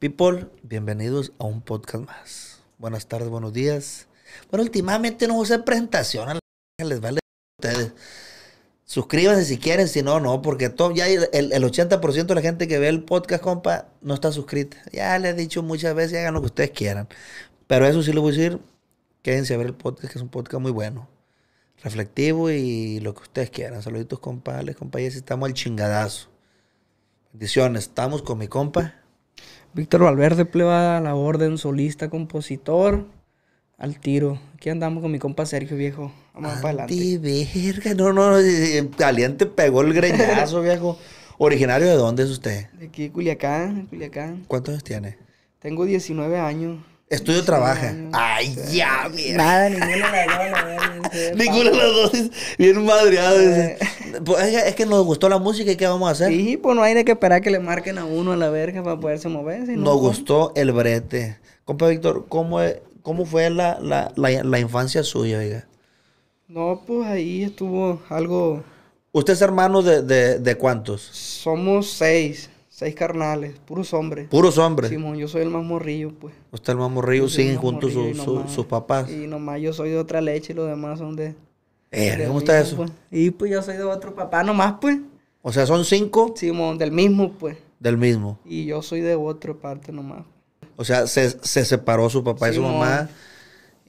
People, bienvenidos a un podcast más. Buenas tardes, buenos días. Bueno, últimamente no hacer presentación, les vale a ustedes. Suscríbanse si quieren, si no, no, porque ya el, 80% de la gente que ve el podcast, compa, no está suscrita. Ya les he dicho muchas veces, hagan lo que ustedes quieran. Pero eso sí les voy a decir, quédense a ver el podcast, que es un podcast muy bueno. Reflectivo y lo que ustedes quieran. Saluditos, compa, compañeros, estamos al chingadazo. Bendiciones, estamos con mi compa. Víctor Valverde, pleba la orden, solista, compositor. Al tiro. Aquí andamos con mi compa Sergio, viejo. Vamos para adelante. verga. No, no, eh, eh, Caliente pegó el greñazo, viejo. ¿Originario de dónde es usted? De aquí, Culiacán, Culiacán. ¿Cuántos años tiene? Tengo 19 años. ¿Estudio trabaja? Ay, ya, mierda! Nada, ninguna de las dos. Ninguna de las dos. Bien madreado. Pues, es, que, nos gustó la música y ¿qué vamos a hacer? Sí, pues no hay que esperar que le marquen a uno a la verga para poderse mover. no, nos pues. gustó el brete. Compa Víctor, ¿cómo, cómo fue la, infancia suya, oiga? No, pues ahí estuvo algo... ¿Usted es hermano de, cuántos? Somos seis seis carnales, puros hombres. Puros hombres. Simón, yo soy el más morrillo, pues. Usted el más morrillo, siguen juntos sus papás. Y nomás yo soy de otra leche y los demás son de. ¿Cómo eh, está eso? Pues. Y pues yo soy de otro papá nomás, pues. O sea, son cinco. Sí, del mismo, pues. Del mismo. Y yo soy de otra parte nomás. O sea, se, separó su papá y su mamá.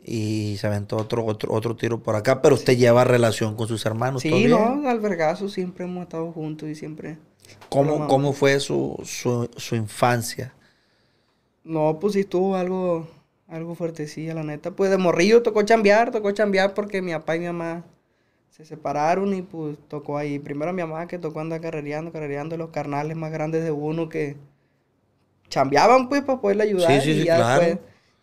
Y se aventó otro, otro, tiro por acá, pero usted lleva relación con sus hermanos. Sí, no, al siempre hemos estado juntos y siempre. ¿Cómo, cómo fue su, infancia? No, pues sí estuvo algo algo fuertecilla, la neta. Pues de morrillo tocó chambear, tocó chambear porque mi papá y mi mamá se separaron y pues tocó ahí. Primero mi mamá que tocó andar carrereando, carrereando los carnales más grandes de uno que chambeaban pues para poderle ayudar. Sí, sí, sí, y ya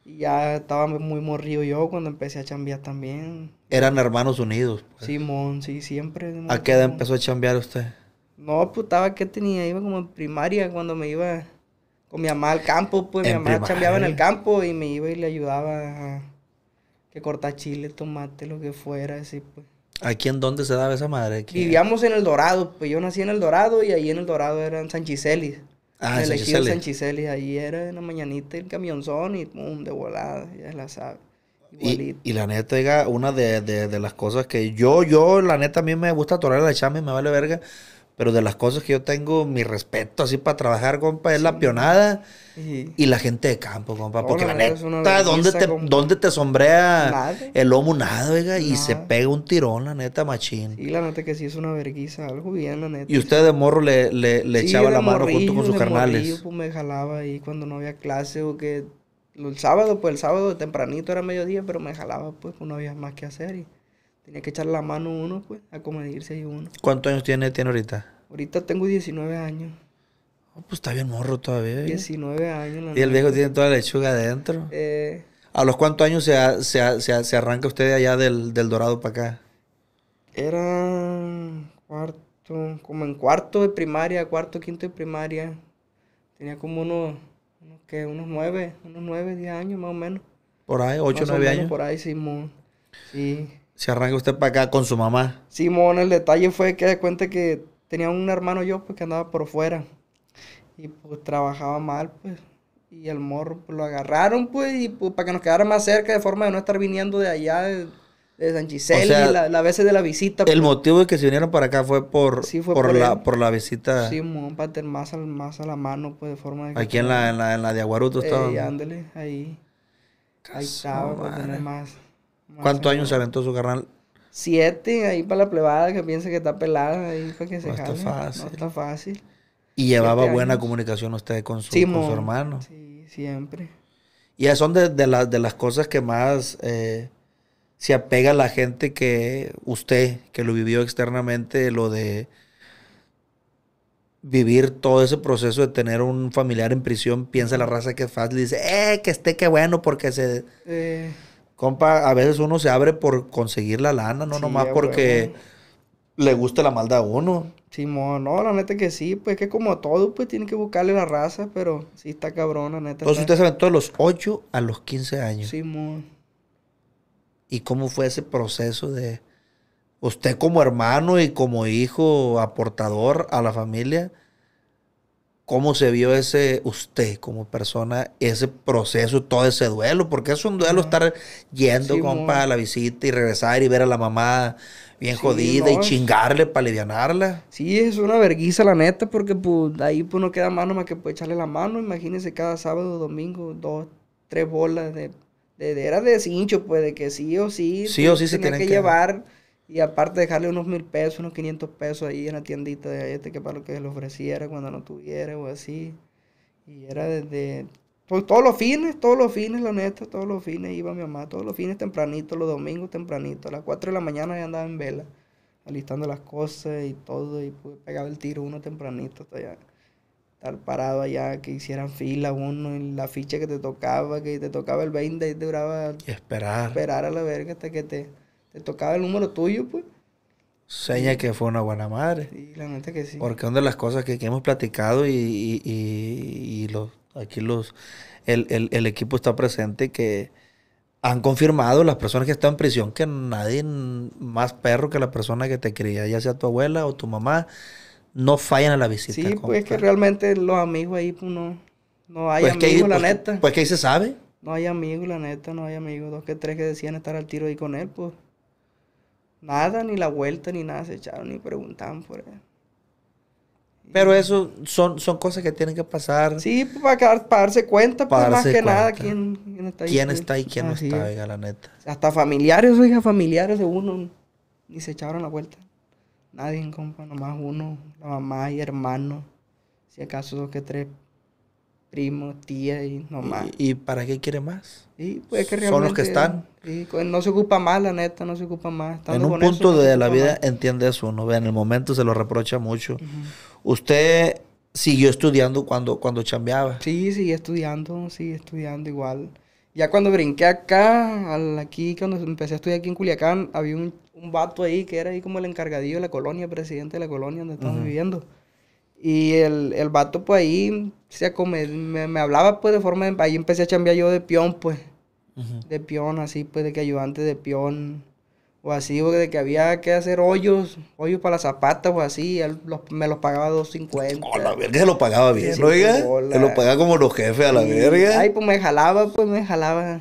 y ya estaba muy morrido yo cuando empecé a chambear también. Eran hermanos unidos. Sí, pues. Simón, sí, siempre. ¿A qué edad empezó a chambear usted? No, pues estaba que tenía, iba como en primaria cuando me iba con mi mamá al campo, pues mi mamá chambeaba en el eh. campo y me iba y le ayudaba a que cortar chile, tomate, lo que fuera, así pues. ¿Aquí en dónde se daba esa madre? Vivíamos en El Dorado, pues yo nací en El Dorado y ahí en El Dorado eran Sanchiselis. Ah, en el Ahí era en la mañanita el camionzón y pum, de volada, ya la sabe. Y, y, la neta, diga, una de, de, de, las cosas que yo, yo, la neta, a mí me gusta atorar la chamba y me vale verga. Pero de las cosas que yo tengo, mi respeto así para trabajar, compa, es la pionada y la gente de campo, compa. Porque la neta, ¿dónde te, te sombrea el lomo? Nada, oiga. Y se pega un tirón, la neta, machín. Y la neta que sí es una vergüenza, algo bien, la neta. Y usted de morro le, le, echaba la mano junto con sus carnales. Morrillo, pues, me jalaba ahí cuando no había clase o que... El sábado, pues el sábado tempranito era mediodía, pero me jalaba pues, pues no había más que hacer tenía que echar la mano uno, pues, a comedirse y uno. ¿Cuántos años tiene, tiene ahorita? Ahorita tengo 19 años. Oh, pues está bien morro todavía. 19 ¿eh? años. y el viejo tiene toda la lechuga adentro. Eh. ¿A los cuántos años se, se, se, arranca usted allá del, Dorado para acá? Era cuarto, como en cuarto de primaria, cuarto, quinto de primaria. Tenía como unos, que unos nueve, unos nueve, diez años más o menos. Por ahí, ocho, nueve años. Por ahí, Simón. Sí. Se arranca usted para acá con su mamá. Simón, el detalle fue que de cuenta que tenía un hermano yo pues, que andaba por fuera. Y pues trabajaba mal, pues. Y el morro pues, lo agarraron, pues, y pues, para que nos quedara más cerca de forma de no estar viniendo de allá. De, San Giselle, a la, veces de la visita. El pues. motivo de que se vinieron para acá fue por, por, la, visita. Sí, para tener más, más a la mano, pues, de forma de Aquí en la, en, la, de Aguaruto eh, estaba. Ahí, ahí. estaba, ¿Cuántos años se aventó su carnal? Siete, ahí para la plebada que piensa que está pelada, ahí para que se no jale. fácil. No está fácil. Y llevaba buena comunicación usted con su, hermano. Sí, siempre. Y son de, de, las cosas que más eh, se apega a la gente que usted, que lo vivió externamente, lo de vivir todo ese proceso de tener un familiar en prisión, piensa la raza que es fácil, dice, eh, que esté, qué bueno, porque se... Eh, Compa, a veces uno se abre por conseguir la lana, no nomás porque le gusta la malda a uno. Simón, no, la neta que sí, pues que como todo, pues tiene que buscarle la raza, pero sí está cabrón, la neta. Entonces usted se aventó de los 8 a los 15 años. Sí, Simón. ¿Y cómo fue ese proceso de usted como hermano y como hijo aportador a la familia? ¿Cómo se vio ese usted como persona, ese proceso, todo ese duelo? Porque es un duelo estar yendo, compa, a la visita y regresar y ver a la mamá bien jodida y chingarle para aliviarla Sí, es una vergüenza, la neta, porque pues ahí pues no queda mano más que pues, echarle la mano. Imagínense cada sábado, domingo, dos, tres bolas de... de, de era de cincho, pues, de que sí o sí. Sí o sí se tiene que llevar y aparte dejarle unos mil pesos, unos 500 pesos ahí en la tiendita de este que para lo que le ofreciera cuando no tuviera o así. Y era desde... Pues, todos los fines, todos los fines, la neta, todos los fines iba mi mamá, todos los fines tempranito, los domingos tempranito, a las 4 de la mañana ya andaba en vela, alistando las cosas y todo, y pegaba el tiro uno tempranito hasta ya estar parado allá, que hicieran fila uno en la ficha que te tocaba, que te tocaba el 20 y te duraba... Y esperar. Esperar a la verga hasta que te te tocaba el número tuyo, pues. Seña que fue una buena madre. Sí, la neta que sí. Porque una de las cosas que, hemos platicado y, y, y, y, los, aquí los, el, equipo está presente que han confirmado las personas que están en prisión que nadie más perro que la persona que te cría, ya sea tu abuela o tu mamá, no fallan a la visita. Sí, pues es que realmente los amigos ahí pues, no, no hay pues, amigos, la pues, neta. Pues que ahí se sabe. No hay amigos, la neta, no hay amigos. Dos que tres que decían estar al tiro ahí con él, pues Nada, ni la vuelta, ni nada se echaron, ni preguntaban por él. Pero eso son, son cosas que tienen que pasar. Sí, para, para darse cuenta, pues, para más que nada, ¿quién, está ahí. ¿Quién está y quién no está, oiga, la neta? Hasta familiares, oiga, familiares de uno, ni se echaron la vuelta. Nadie, compa, nomás uno, la mamá y hermano. Si acaso dos que tres primos, tía y nomás. ¿Y, para qué quiere más? Sí, pues que realmente. Son los que están. Pues, no se ocupa más, la neta, no se ocupa más. en un punto de la vida entiende eso ve. en el momento se lo reprocha mucho. Usted siguió estudiando cuando, cuando chambeaba. Sí, sigue estudiando, sigue estudiando igual. Ya cuando brinqué acá, aquí, cuando empecé a estudiar aquí en Culiacán, había un, un, vato ahí que era ahí como el encargadillo de la colonia, presidente de la colonia donde estamos viviendo. Y el, el, vato, pues ahí, se me, me, hablaba, pues de forma. Ahí empecé a chambear yo de peón, pues de peón, así, pues, de que ayudante de peón, o así, porque de que había que hacer hoyos, hoyos para las zapatas, o así, él me los pagaba 250. Oh, la verga se lo pagaba bien, ¿no, oiga? Se lo pagaba como los jefes a la verga. Ay, pues me jalaba, pues me jalaba.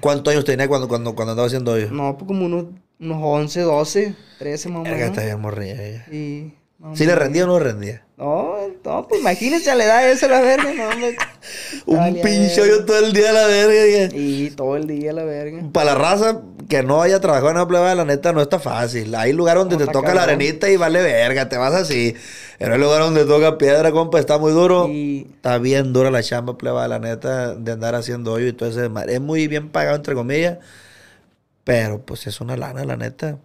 ¿Cuántos años tenía cuando, cuando, cuando andaba haciendo hoyos? No, pues como unos, unos 11, 12, 13 más o menos. bien morrilla, Y... ¿Si le rendía o no le rendía? No, no, pues imagínese a la edad esa la verga, no, hombre. Un pincho pinche todo el día a la verga. Y todo el día a la verga. Para la raza que no haya trabajado en una de la neta no está fácil. Hay lugar donde te toca la arenita y vale verga, te vas así. Pero hay lugar donde toca piedra, compa, está muy duro. Está bien dura la chamba de la neta, de andar haciendo hoyo y todo ese Es muy bien pagado, entre comillas. Pero pues es una lana, la neta.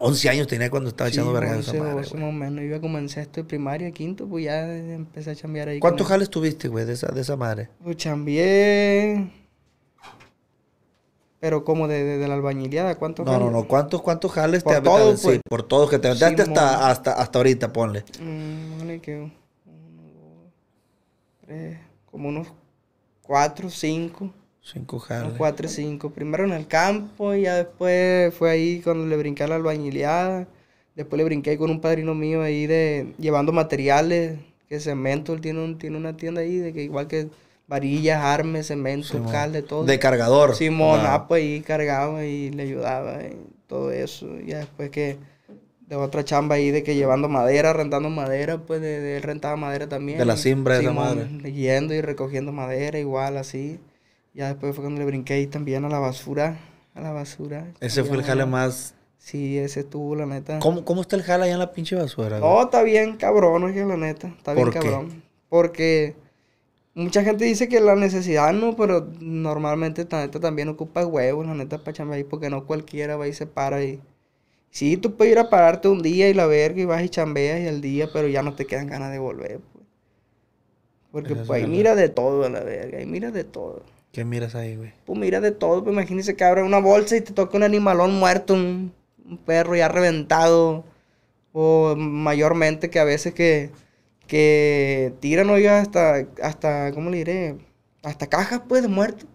11 años tenía cuando estaba echando verga esa madre. Más menos. Iba como en sexto de primaria, quinto, pues ya empecé a chambear ahí. ¿Cuántos jales tuviste, güey, de esa, de esa madre? Pues chambeé. Pero como de, de, la albañileada, ¿cuántos no, jales? No, no, no. ¿Cuántos, cuántos jales por te todo, pues. Sí, por todos que te aventaste sí, hasta, hasta, hasta ahorita, ponle. Mmm, vale, que uno, dos, tres, como unos cuatro, cinco. Cinco 4 Cuatro, cinco. Primero en el campo y ya después fue ahí cuando le brinqué a la albañileada. Después le brinqué con un padrino mío ahí de llevando materiales, que cemento, él tiene, un, tiene una tienda ahí de que igual que varillas, armas, cemento, cal, de todo. De cargador. Simón, pues ahí cargaba y le ayudaba y todo eso. Ya después que de otra chamba ahí de que llevando madera, rentando madera, pues de, él rentaba madera también. De la simbra de la madre. Yendo y recogiendo madera igual así. Ya después fue cuando le brinqué ahí también a la basura. A la basura. Ese fue el jala más. Sí, ese tuvo la neta. ¿Cómo, cómo está el jala allá en la pinche basura? No, Oh, está bien cabrón, oye, la neta. Está bien cabrón. Porque mucha gente dice que la necesidad no, pero normalmente la neta también ocupa huevos, la neta, para ahí, porque no cualquiera va y se para ahí. Sí, tú puedes ir a pararte un día y la verga y vas y chambeas y el día, pero ya no te quedan ganas de volver. Pues. Porque pues ahí mira de todo la verga, ahí mira de todo. ¿Qué miras ahí, güey? Pues mira de todo, pues imagínese que abra una bolsa y te toca un animalón muerto, un, perro ya reventado. O mayormente que a veces que, que tiran, oiga, hasta, hasta, ¿cómo le diré? Hasta cajas, pues, de muerto.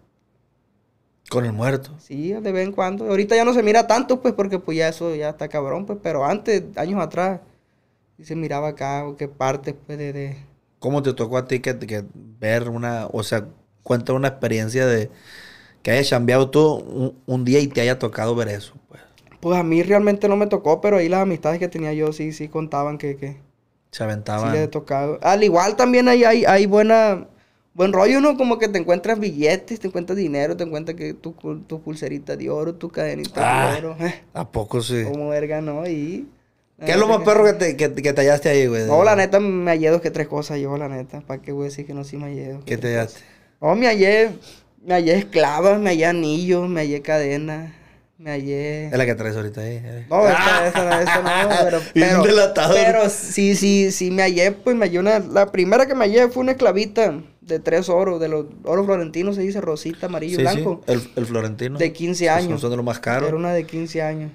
Con el muerto. Sí, de vez en cuando. Ahorita ya no se mira tanto, pues, porque pues ya eso ya está cabrón, pues, pero antes, años atrás, se miraba acá, o qué parte, pues, de, de... ¿Cómo te tocó a ti que, que ver una, o sea, Cuéntame una experiencia de que hayas chambeado tú un, día y te haya tocado ver eso. Pues. pues. a mí realmente no me tocó, pero ahí las amistades que tenía yo sí, sí contaban que... se aventaban. Sí le he tocado. Al igual también hay, hay, buena buen rollo, ¿no? Como que te encuentras billetes, te encuentras dinero, te encuentras que tu, tu pulserita de oro, tu cadenita de ah, oro. Eh. ¿A poco sí? Como verga, ¿no? Y... ¿Qué es lo más perro que te, que, te hallaste ahí, güey? No, la neta, me hallé dos que tres cosas yo, la neta. ¿Para qué voy a decir que no sí me hallé ¿Qué te hallaste? No, oh, me hallé, me hallé esclava, me hallé anillo, me hallé cadena. Me hallé. Es la que traes ahorita ahí. Eh. No, esa, esa, no, pero. pero, pero sí, sí, sí, me hallé, pues me hallé una. La primera que me hallé fue una esclavita de tres oros, de los oros florentinos se dice rosita, amarillo, blanco. el, el, florentino. De 15 pues, años. Son de los más caros. Era una de 15 años.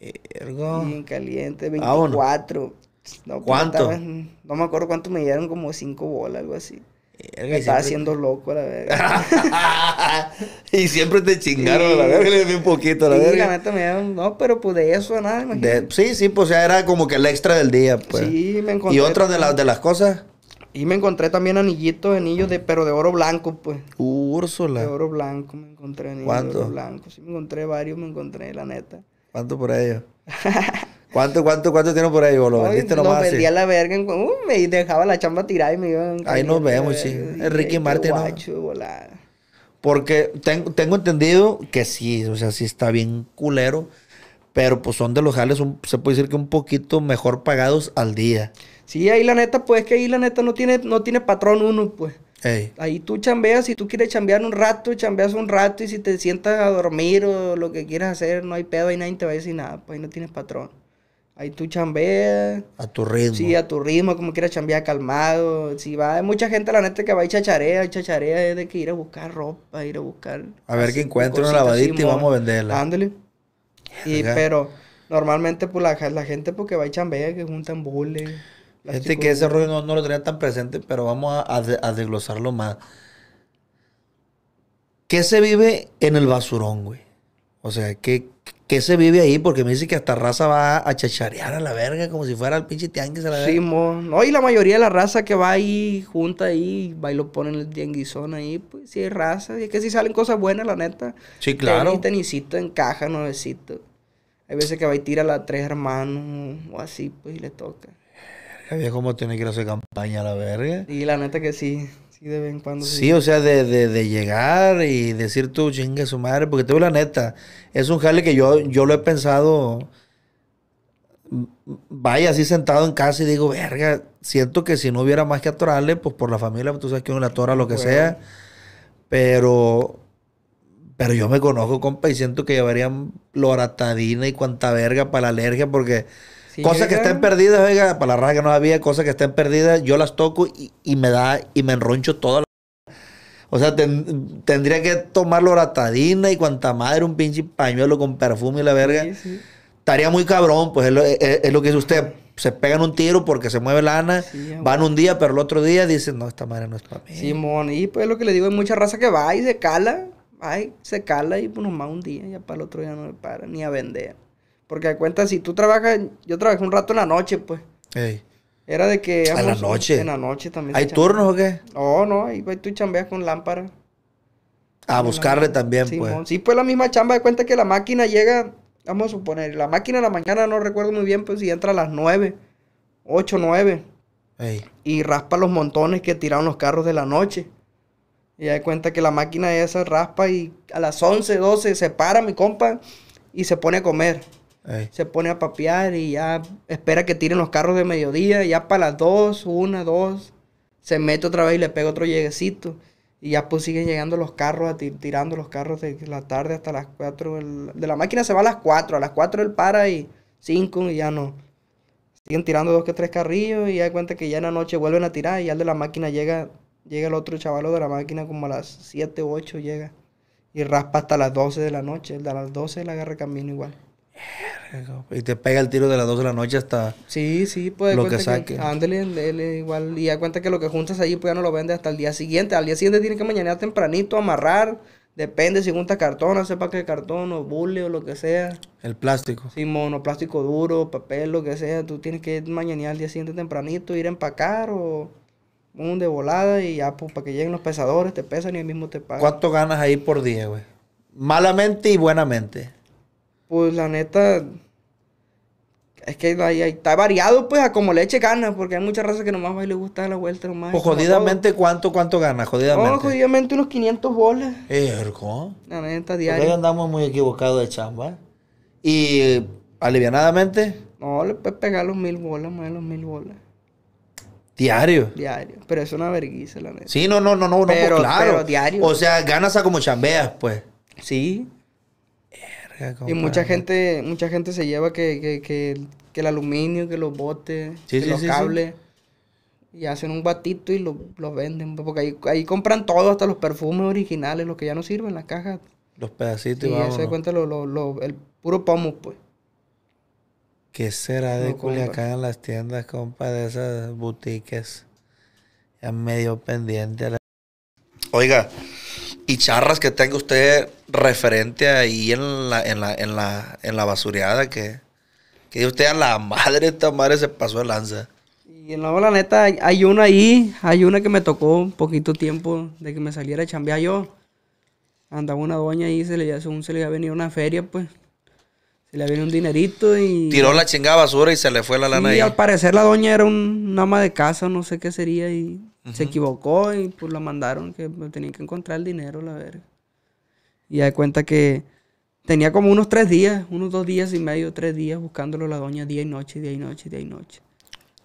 Ergo. Bien caliente, 24. Ah, no, pues, ¿Cuánto? no me acuerdo cuánto me dieron, como cinco bolas, algo así estaba haciendo loco, la verga. y siempre te chingaron, a la verga, le di un poquito, la sí, la neta me dieron, no, pero pues de eso nada, sí, sí, pues ya era como que el extra del día, pues. Sí, me encontré. ¿Y otras de, las de las cosas? Y me encontré también anillitos, anillos, de, pero de oro blanco, pues. Uh, Úrsula. De oro blanco, me encontré anillos de oro blanco. Sí, me encontré varios, me encontré, la neta. ¿Cuánto por ellos ¿Cuánto, cuánto, cuánto tiene por ahí, boludo? ¿Lo vendiste la verga. Uh, me dejaba la chamba tirada y me iba. Ahí nos vemos, sí. Enrique Martin. Porque tengo, entendido que sí, o sea, sí está bien culero. Pero pues son de los jales, se puede decir que un poquito mejor pagados al día. Sí, ahí la neta, pues que ahí la neta no tiene, no tiene patrón uno, pues. Ahí tú chambeas, si tú quieres chambear un rato, chambeas un rato y si te sientas a dormir o lo que quieras hacer, no hay pedo, ahí nadie te va a decir nada, pues ahí no tienes patrón. Ahí tú chambeas. A tu ritmo. Sí, a tu ritmo, como quieras chambear calmado. Si va. Hay mucha gente, la neta, que va y chacharea. Y chacharea es de que ir a buscar ropa, ir a buscar. A ver qué encuentro una lavadita y vamos a venderla. Ándale. Y, pero normalmente, pues la, la gente, porque pues, va y chambea, que juntan La Gente que ese rollo no, lo tenía tan presente, pero vamos a, a desglosarlo más. ¿Qué se vive en el basurón, güey? O sea, ¿qué, que se vive ahí, porque me dice que hasta raza va a chacharear a la verga, como si fuera el pinche tianguis a la verga. Sí, mo. No, y la mayoría de la raza que va ahí, junta ahí, va y lo ponen el tianguisón ahí, pues sí hay raza. Y es que si salen cosas buenas, la neta. Sí, claro. Y tenisito encaja nuevecito. Hay veces que va y tira a las tres hermanos o así, pues, y le toca. Verga, cómo tiene que ir a hacer campaña a la verga. Y la neta que sí. Sí, o sea, de, llegar y decir tú, chingue su madre, porque te digo la neta, es un jale que yo, yo lo he pensado, mm, vaya así sentado en casa y digo, verga, siento que si no hubiera más que atorarle, pues por la familia, pues, tú sabes que uno le atora lo que pues, sea, pero... Pero yo me conozco, compa, y siento que llevarían loratadina y cuanta verga para la alergia, porque cosas que estén perdidas, oiga, para la raza que no había, cosas que estén perdidas, yo las toco y, me da, y me enroncho toda la. O sea, tendría que tomarlo ratadina y cuanta madre, un pinche pañuelo con perfume y la verga. Estaría muy cabrón, pues es lo, es, que dice usted se pegan un tiro porque se mueve lana, van un día, pero el otro día dicen, no, esta madre no es para mí. Simón, y pues lo que le digo, hay mucha raza que va y se cala, va se cala y pues nomás un día, ya para el otro día no le para, ni a vender. Porque de cuenta, si tú trabajas, yo trabajé un rato en la noche, pues. Era de que... ¿A la noche? En la noche también. ¿Hay turnos o qué? Oh, no, ahí tú chambeas con lámpara. A buscarle también, pues. Sí, pues la misma chamba de cuenta que la máquina llega, vamos a suponer, la máquina la mañana, no recuerdo muy bien, pues si entra a las 9, 8, 9. Y raspa los montones que tiraron los carros de la noche. Y de cuenta que la máquina esa raspa y a las 11, 12 se para mi compa y se pone a comer. Se pone a papear y ya espera que tiren los carros de mediodía. ya para las dos, una, dos, se mete otra vez y le pega otro lleguecito. Y ya pues siguen llegando los carros, tirando los carros de la tarde hasta las 4. de la máquina se va a las 4. A las 4 él para y 5 y ya no. Siguen tirando dos que tres carrillos y ya cuenta que ya en la noche vuelven a tirar y ya el de la máquina llega, llega el otro chavalo de la máquina como a las 7, ocho llega. Y raspa hasta las 12 de la noche. El de las 12 la agarra camino igual. Y te pega el tiro de las 2 de la noche hasta. Sí, sí, pues. Lo que saque. igual. Y da cuenta que lo que juntas allí, pues ya no lo vendes hasta el día siguiente. Al día siguiente tienes que mañana tempranito, amarrar. Depende si juntas cartón, sepa que cartón o bulle o lo que sea. El plástico. Sí, plástico duro, papel, lo que sea. Tú tienes que mañana al día siguiente tempranito, ir a empacar o un de volada y ya, pues, para que lleguen los pesadores, te pesan y el mismo te pagan. ¿Cuánto ganas ahí por día, güey? Malamente y buenamente pues la neta, es que está variado, pues, a como le eche ganas, porque hay muchas razas que nomás va y le gusta la vuelta nomás. Pues jodidamente, ¿cuánto, cuánto gana? Jodidamente. No, jodidamente unos 500 bolas. Eh, la neta, diario. Porque andamos muy equivocados de chamba. Y alivianadamente. No, le puedes pegar los mil bolas, más los mil bolas. Diario. Diario. Pero es una vergüenza, la neta. Sí, no, no, no, no, pues, pero, no, claro. Pero diario. O sea, ganas a como chambeas, pues. Sí y mucha gente, mucha gente se lleva que, el aluminio, que los botes, que los cables. Y hacen un batito y los venden. Pues, porque ahí, compran todo, hasta los perfumes originales, los que ya no sirven, las cajas. Los pedacitos y eso se cuenta el puro pomo, pues. ¿Qué será de Culiacán en pues. las tiendas, compa, de esas boutiques? Ya medio pendiente a la... Oiga, y charras que tenga usted referente ahí en la, en la, basureada que, que usted a la madre, esta madre se pasó de lanza. Y no, la neta, hay una ahí, hay una que me tocó un poquito tiempo de que me saliera a chambear yo. Andaba una doña ahí, se le, según se le había venido una feria, pues. Se le había un dinerito y... Tiró la chingada basura y se le fue la lana ahí. Y al parecer la doña era un, una ama de casa, no sé qué sería, y se equivocó y pues lo mandaron, que tenía que encontrar el dinero, la verga. Y da cuenta que tenía como unos tres días, unos dos días y medio, tres días buscándolo la doña día y noche, día y noche, día y noche.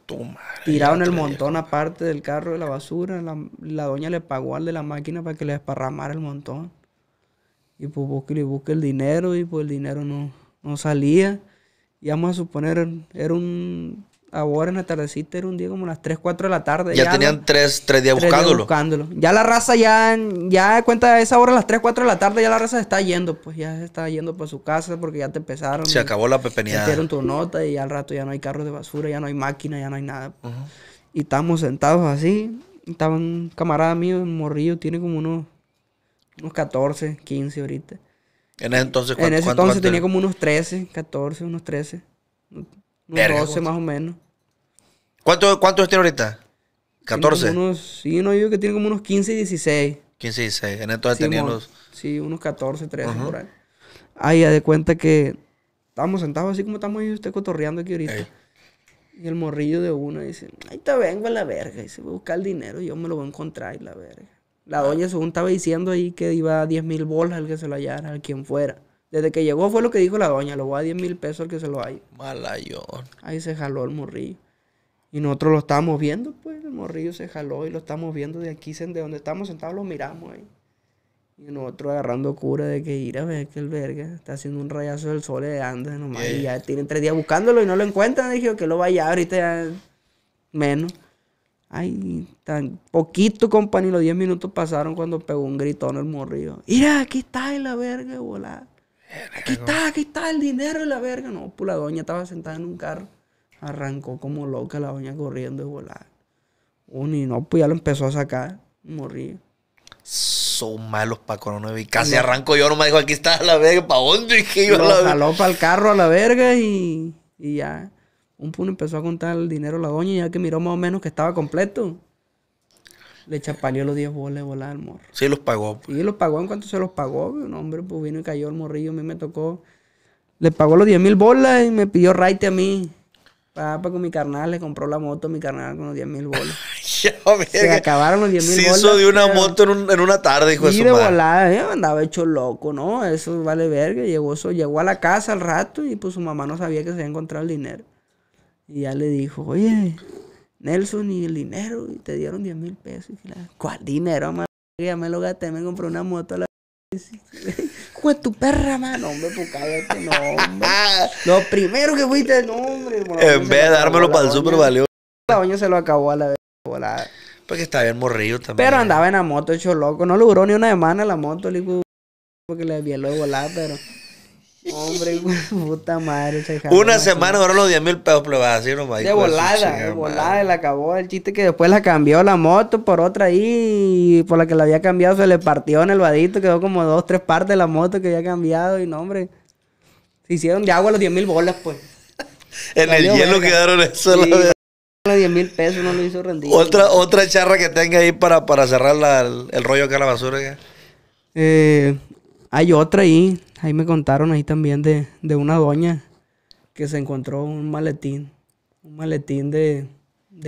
Toma. Tiraron el montón aparte del carro de la basura. La, doña le pagó al de la máquina para que le desparramara el montón. Y pues busque, busque el dinero y pues el dinero no, no salía. Y vamos a suponer, era un ahora en la tardecita era un día como las 3, 4 de la tarde. Ya, tenían 3 días buscándolo. Ya la raza ya, ya cuenta esa hora las 3, 4 de la tarde, ya la raza se está yendo, pues ya se está yendo para su casa porque ya te empezaron. Se acabó la Te dieron tu nota y al rato ya no hay carros de basura, ya no hay máquina, ya no hay nada. Y estamos sentados así. Estaba un camarada mío, en morrillo, tiene como unos, unos 14, 15 ahorita. ¿En ese entonces En ese entonces tenía como unos 13, 14, unos 13. 12 más o menos. ¿Cuánto, cuánto tiene ahorita? ¿14? sí, no, yo que tiene como unos 15, y 16. 15, y 16. En entonces sí, tenía Sí, unos 14, 13 por ahí. ya de cuenta que estábamos sentados así como estamos yo, usted cotorreando aquí ahorita. Y el morrillo de uno dice, ahí te vengo a la verga. Y se voy a buscar el dinero y yo me lo voy a encontrar y la verga. La ah. doña según estaba diciendo ahí que iba a 10 mil bolas al que se lo hallara, al quien fuera. Desde que llegó fue lo que dijo la doña, lo voy a 10 mil pesos al que se lo mala Malayón. Ahí se jaló el morrillo. Y nosotros lo estábamos viendo, pues el morrillo se jaló y lo estamos viendo de aquí, de donde estamos sentados, lo miramos ahí. Y nosotros agarrando cura de que ir a ver que el verga está haciendo un rayazo del sol de Andes nomás. Y eh. ya tienen tres días buscándolo y no lo encuentran. Dije, que lo vaya ahorita ya menos. Ay, tan poquito, compañero. Los diez minutos pasaron cuando pegó un gritón el morrillo. Mira, aquí está la verga, bolá. Aquí está, aquí está el dinero de la verga. No, pues la doña estaba sentada en un carro. Arrancó como loca la doña corriendo de volar. Un y no, pues ya lo empezó a sacar, morrí. Son malos para coronavirus. Casi arranco yo, nomás dijo, aquí está la verga, ¿para dónde? Dije yo lo a la jaló para el carro a la verga y, ya. Un puño empezó a contar el dinero a la doña y ya que miró más o menos que estaba completo. Le chapaleó los 10 bolas de volar al morro. Sí, los pagó. ¿Y pues. los pagó. En cuanto se los pagó, un hombre pues vino y cayó el morrillo. A mí me tocó. Le pagó los 10 mil bolas y me pidió raite a mí. Papá, con mi carnal le compró la moto, mi carnal con los 10 mil bolos. Se acabaron los 10 mil bolos. Se hizo de una moto en, un, en, una tarde, hijo de su de volada, eh, andaba hecho loco, ¿no? Eso vale verga. Llegó, eso, llegó a la casa al rato y pues su mamá no sabía que se había encontrado el dinero. Y ya le dijo, oye, Nelson, y el dinero, y te dieron 10 mil pesos. Y ¿Cuál dinero, mamá? Ya me lo gasté, me compré una moto a la... hijo tu perra, mano. Hombre, pues cállate, no, hombre. Lo primero que fuiste, no, hombre. en vez de dármelo para el super valió. La doña se lo acabó a la vez. La... Porque estaba bien morrido también. Pero andaba en la moto hecho loco. No logró ni una semana la moto, le porque le violó de volar, pero. Hombre, puta madre. Una semana ahora los 10 mil pesos De volada, de volada, la acabó. El chiste que después la cambió la moto por otra ahí, y por la que la había cambiado se le partió en el vadito, quedó como dos, tres partes de la moto que había cambiado y no, hombre. Se hicieron de agua los 10 mil bolas, pues. en el hielo quedaron eso, los 10 mil pesos, no lo hizo rendir Otra, otra charra que tenga ahí para, para cerrar el, rollo acá la basura. Eh, hay otra ahí, ahí me contaron ahí también de, una doña que se encontró un maletín, un maletín de,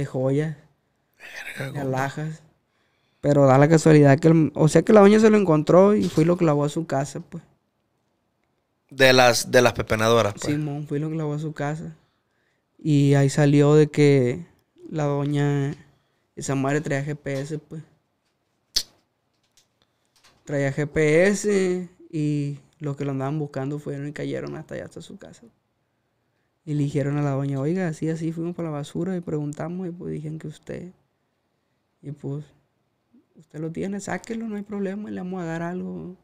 joyas, de alhajas. Pero da la casualidad que, o sea que la doña se lo encontró y fue y lo clavó a su casa, pues. De las, de las pepenadoras, pues. Simón, fue y lo clavó a su casa. Y ahí salió de que la doña, esa madre traía GPS, pues. Traía GPS, y los que lo andaban buscando fueron y cayeron hasta allá, hasta su casa. Y le dijeron a la doña, oiga, así, así, fuimos para la basura y preguntamos y pues dijeron que usted. Y pues, usted lo tiene, sáquelo, no hay problema, y le vamos a dar algo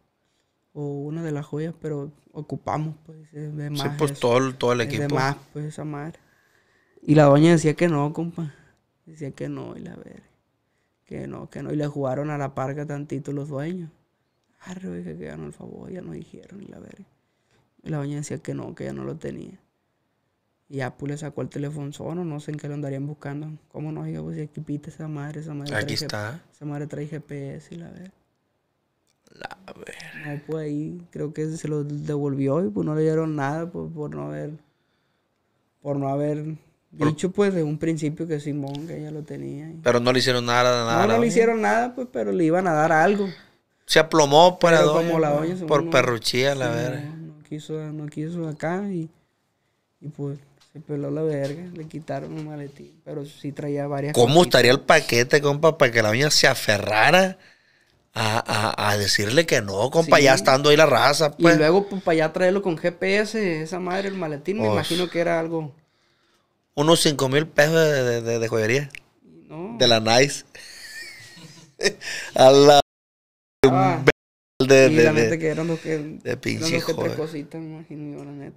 o una de las joyas, pero ocupamos, pues, es de más. Pues, todo, el equipo. más, pues, esa madre. Y la doña decía que no, compa. Decía que no, y la ver. Que no, que no. Y le jugaron a la parca tantito los dueños arre, que ganó el favor, ya no dijeron, y la ver. Y la doña decía que no, que ya no lo tenía. Y ya pues le sacó el teléfono solo, no sé en qué lo andarían buscando. ¿Cómo no? Diga, pues aquí esa madre, esa madre. Aquí está. Esa madre trae GPS y la ver. La ver. No, pues ahí creo que se lo devolvió y pues no le dieron nada pues, por no haber. Por no haber Dicho pues de un principio que Simón, que ella lo tenía. Pero no le hicieron nada, nada. No, no le hicieron nada, pues, pero le iban a dar algo se aplomó para pues, pues, por, perruchía, la verga. No, quiso, acá y, pues se peló la verga, le quitaron un maletín, pero sí traía varias ¿Cómo estaría el paquete, compa, para que la doña se aferrara a, decirle que no, compa, ya estando ahí la raza? Y pues? luego, pues, para allá traerlo con GPS, esa madre, el maletín, me imagino que era algo... Unos 5 mil pesos de, joyería. No. De la Nice. a la Ah. de, que eran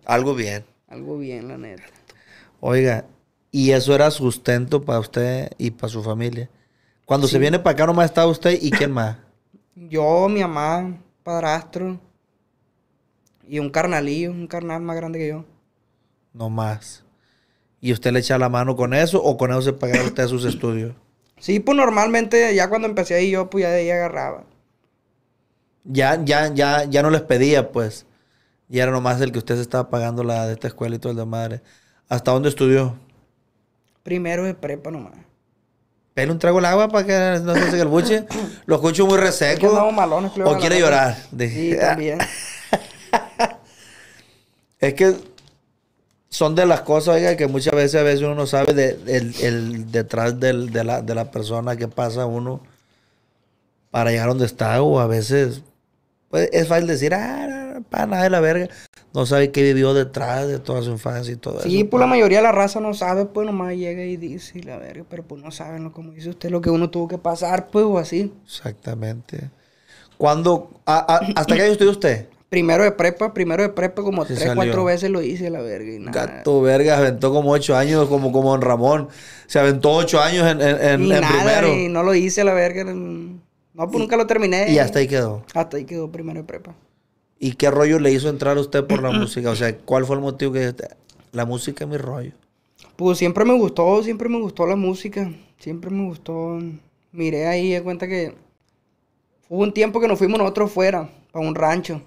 Algo bien. Algo bien, la neta. Oiga, y eso era sustento para usted y para su familia. Cuando se viene para acá nomás está usted y quién más? yo, mi mamá, padrastro y un carnalillo, un carnal más grande que yo. No más. ¿Y usted le echa la mano con eso o con eso se pagaba usted sus estudios? Sí, pues normalmente ya cuando empecé ahí yo pues ya de ahí agarraba ya, ya, ya, ya no les pedía, pues. Y era nomás el que usted se estaba pagando la de esta escuela y todo el de madre. ¿Hasta dónde estudió? Primero de prepa nomás. ¿Pero un trago de agua para que no se seque el buche. Lo escucho muy reseco. o quiere llorar. Sí, también. es que son de las cosas, oiga, que muchas veces a veces uno no sabe el, detrás de, la, persona que pasa uno para llegar donde está. O a veces pues, es fácil decir, ah, ah, ah para nada de la verga. No sabe qué vivió detrás de toda su infancia y todo eso. Sí, pues la mayoría de la raza no sabe, pues nomás llega y dice, la verga, pero pues no saben, como dice usted, lo que uno tuvo que pasar, pues, o así. Exactamente. cuando hasta qué año estudió usted? Primero de prepa, primero de prepa, como tres, cuatro veces lo hice, la verga. Y nada. Gato verga, aventó como ocho años, como, como Don Ramón. Se aventó ocho años en, y Y no lo hice, la verga. En... No, pues nunca lo terminé. Y hasta ahí quedó. Hasta ahí quedó primero de prepa. ¿Y qué rollo le hizo entrar a usted por la música? O sea, ¿cuál fue el motivo que... La música es mi rollo. Pues siempre me gustó, siempre me gustó la música. Siempre me gustó. Miré ahí, di cuenta que... Hubo un tiempo que nos fuimos nosotros fuera, A un rancho.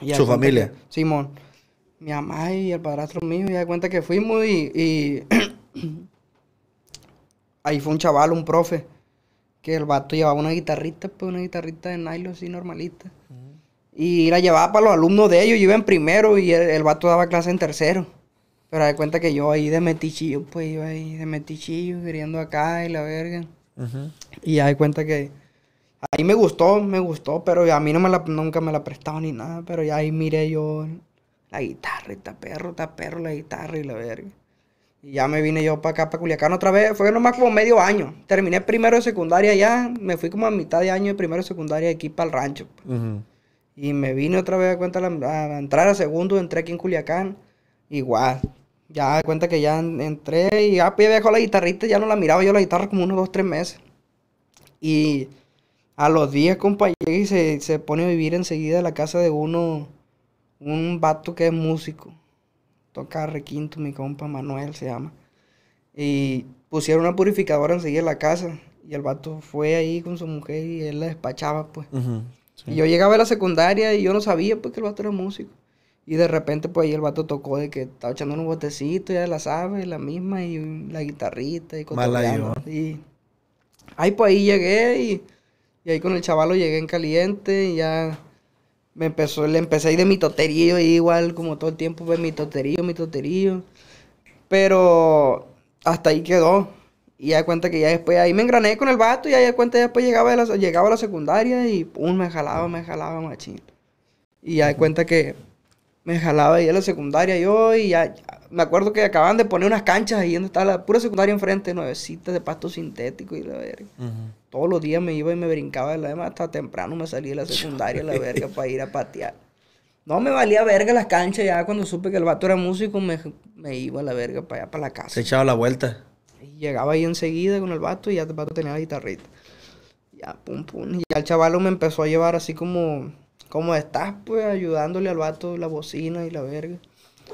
y ¿Su familia? Simón. Mi mamá y el padrastro mío, ya de cuenta que fuimos y ahí fue un chaval, un profe que el vato llevaba una guitarrita, pues una guitarrita de nylon así normalita. Y la llevaba para los alumnos de ellos, yo iba en primero y el, vato daba clase en tercero. Pero de cuenta que yo ahí de metichillo, pues iba ahí de metichillo, queriendo acá y la verga. Y ahí cuenta que ahí me gustó, me gustó, pero a mí no me la, nunca me la prestaba ni nada. Pero ya ahí miré yo la guitarra, está perro, está perro la guitarra y la verga. Y ya me vine yo para acá, para Culiacán otra vez. Fue nomás como medio año. Terminé primero de secundaria ya. Me fui como a mitad de año de primero de secundaria aquí para el rancho. Y me vine otra vez a cuenta a, entrar a segundo. Entré aquí en Culiacán. Igual. Ya de cuenta que ya entré y ya había dejó la guitarrita. Ya no la miraba yo la guitarra como unos dos, tres meses. Y a los días, compa, y se, se pone a vivir enseguida en la casa de uno. Un vato que es músico toca requinto, mi compa Manuel se llama. Y pusieron una purificadora enseguida en la casa. Y el vato fue ahí con su mujer y él la despachaba, pues. Y yo llegaba a la secundaria y yo no sabía, pues, que el vato era músico. Y de repente, pues, ahí el vato tocó de que estaba echando un botecito, ya la sabe, la misma, y la guitarrita y cosas así. Ahí, pues, ahí llegué y, ahí con el chavalo llegué en caliente y ya me empezó, le empecé a de mi y igual como todo el tiempo, Mi toterío Mi toterío Pero hasta ahí quedó. Y ya cuenta que ya después ahí me engrané con el vato y ya cuenta que después llegaba, llegaba a la secundaria y pum, me jalaba, me jalaba machín. Y ya cuenta que me jalaba ahí a la secundaria yo y ya, me acuerdo que acaban de poner unas canchas ahí donde estaba la pura secundaria enfrente, nuevecitas de pasto sintético y la verga. Todos los días me iba y me brincaba de la demás, hasta temprano me salía de la secundaria la verga para ir a patear. No me valía verga las canchas, ya cuando supe que el vato era músico me, me iba a la verga para allá, para la casa. Se echaba la vuelta. Y llegaba ahí enseguida con el vato y ya el vato tenía la guitarrita. Ya, pum, pum. Y ya el chaval me empezó a llevar así como como estás, pues, ayudándole al vato la bocina y la verga.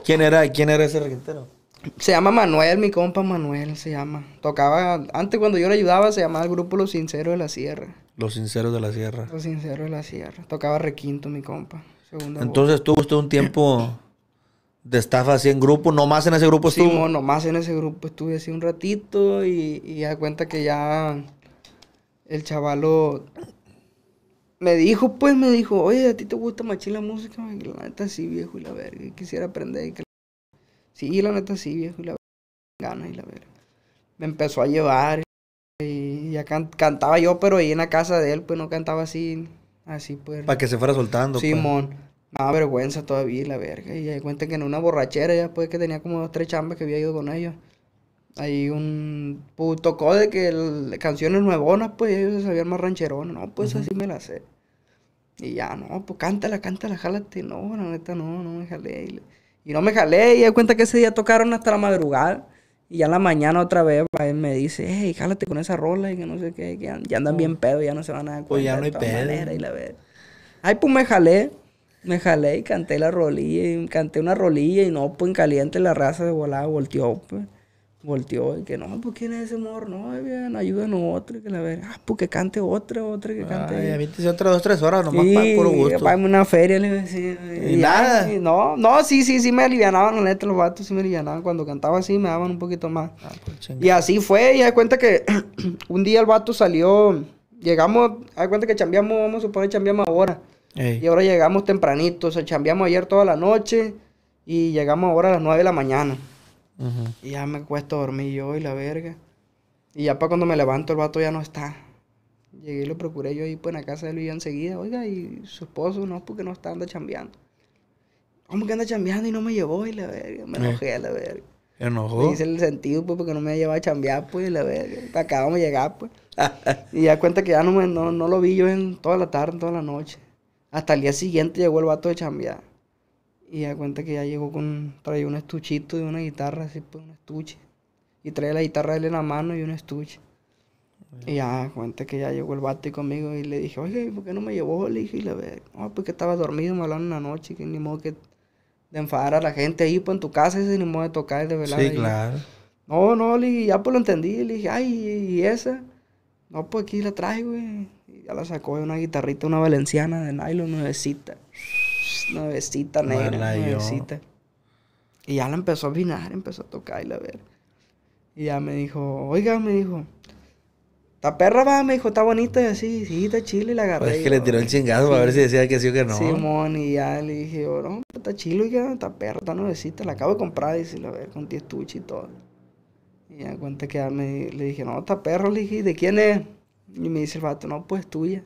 ¿Quién era, quién era ese requintero? Se llama Manuel, mi compa Manuel, se llama. Tocaba, antes cuando yo le ayudaba, se llamaba el grupo Los Sinceros de la Sierra. Los Sinceros de la Sierra. Los Sinceros de la Sierra. Tocaba requinto, mi compa. Entonces ¿tuvo tú un tiempo de estafa así en grupo, nomás en ese grupo estuvo. Sí, no, nomás en ese grupo estuve así un ratito y, y da cuenta que ya el chavalo me dijo, pues, me dijo, oye, ¿a ti te gusta machín la música? Y la neta sí, viejo, y la verga, quisiera aprender. que... Sí, la neta sí, viejo, y la verga, y la verga. Me empezó a llevar, y ya cantaba yo, pero ahí en la casa de él, pues, no cantaba así, así, pues. Para que se fuera soltando, pues. Simón. Pues. vergüenza todavía, la verga. Y ahí cuenta que en una borrachera, ya pues que tenía como dos, tres chambas que había ido con ellos. Ahí un. Pues, tocó de que canciones nuevonas, pues ellos sabían más rancherones. No, pues así me la sé. Y ya, no, pues cántala, cántala, jálate. No, la neta, no, no me jalé. Y, no me jalé. Y di cuenta que ese día tocaron hasta la madrugada. Y ya en la mañana otra vez él me dice, hey, jálate con esa rola y que no sé qué. Que ya andan bien oh. pedo, ya no se van a dar cuenta. Pues ya no hay y la ver. Ay, pues me jalé. Me jalé y canté la rolilla. Y canté una rolilla y no, pues en caliente la raza de volada volteó, pues volteó y que no, pues quién es ese morro, no, bien, ayúdanos otro, que la vea, ah, pues que cante otro, otro, que cante. Ay, a mí te otras dos, tres horas nomás sí, para puro gusto. Para una feria, le Y, y nada. no, no, sí, sí, sí me alivianaban, la neta, los vatos sí me alivianaban. Cuando cantaba así me daban un poquito más. Ah, pues, y así fue, y hay cuenta que un día el vato salió, llegamos, hay cuenta que chambeamos, vamos a suponer chambeamos ahora. Y ahora llegamos tempranito, o sea, chambeamos ayer toda la noche y llegamos ahora a las nueve de la mañana. Y ya me cuesta dormir yo y la verga. Y ya para cuando me levanto el vato ya no está. Llegué y lo procuré yo ahí pues en la casa de Luis enseguida. Oiga, y su esposo no, porque no está, anda chambeando. ¿Cómo que anda chambeando y no me llevó? Y la verga, me eh. enojé la verga. ¿Enojó? Me hice el sentido, pues, porque no me llevaba a chambear, pues, y la verga. Acabamos de llegar, pues. y ya cuenta que ya no, no, no lo vi yo en toda la tarde, en toda la noche. Hasta el día siguiente llegó el vato de chambear. Y ya cuenta que ya llegó con, traía un estuchito y una guitarra, así pues, un estuche. Y trae la guitarra él en la mano y un estuche. Y ya cuenta que ya llegó el bate conmigo y le dije, oye, ¿por qué no me llevó? Le dije, y no, pues que estaba dormido, me hablaron en noche, que ni modo que de enfadar a la gente ahí, pues en tu casa, ese ni modo de tocar, de verdad Sí, claro. No, no, le ya pues lo entendí, le dije, ay, ¿y esa? No, pues aquí la traigo, güey. Y ya la sacó de una guitarrita, una valenciana de nylon nuevecita nuevecita negra, nuevecita. Y ya la empezó a vinar, empezó a tocar y la ver. Y ya me dijo, oiga, me dijo, ta perra, va, me dijo, está bonita, y así, sí, está chile, y la agarré. es pues que le tiró el chingazo para ver si decía que sí o que no. Simón, y ya le dije, oh, no, está chilo, ya, está perra, está nuevecita, la acabo de comprar, dice, la ver, con 10 estuche y todo. Y ya cuenta que ya me, le dije, no, está perro, le dije, ¿de quién es? Y me dice el vato, no, pues tuya.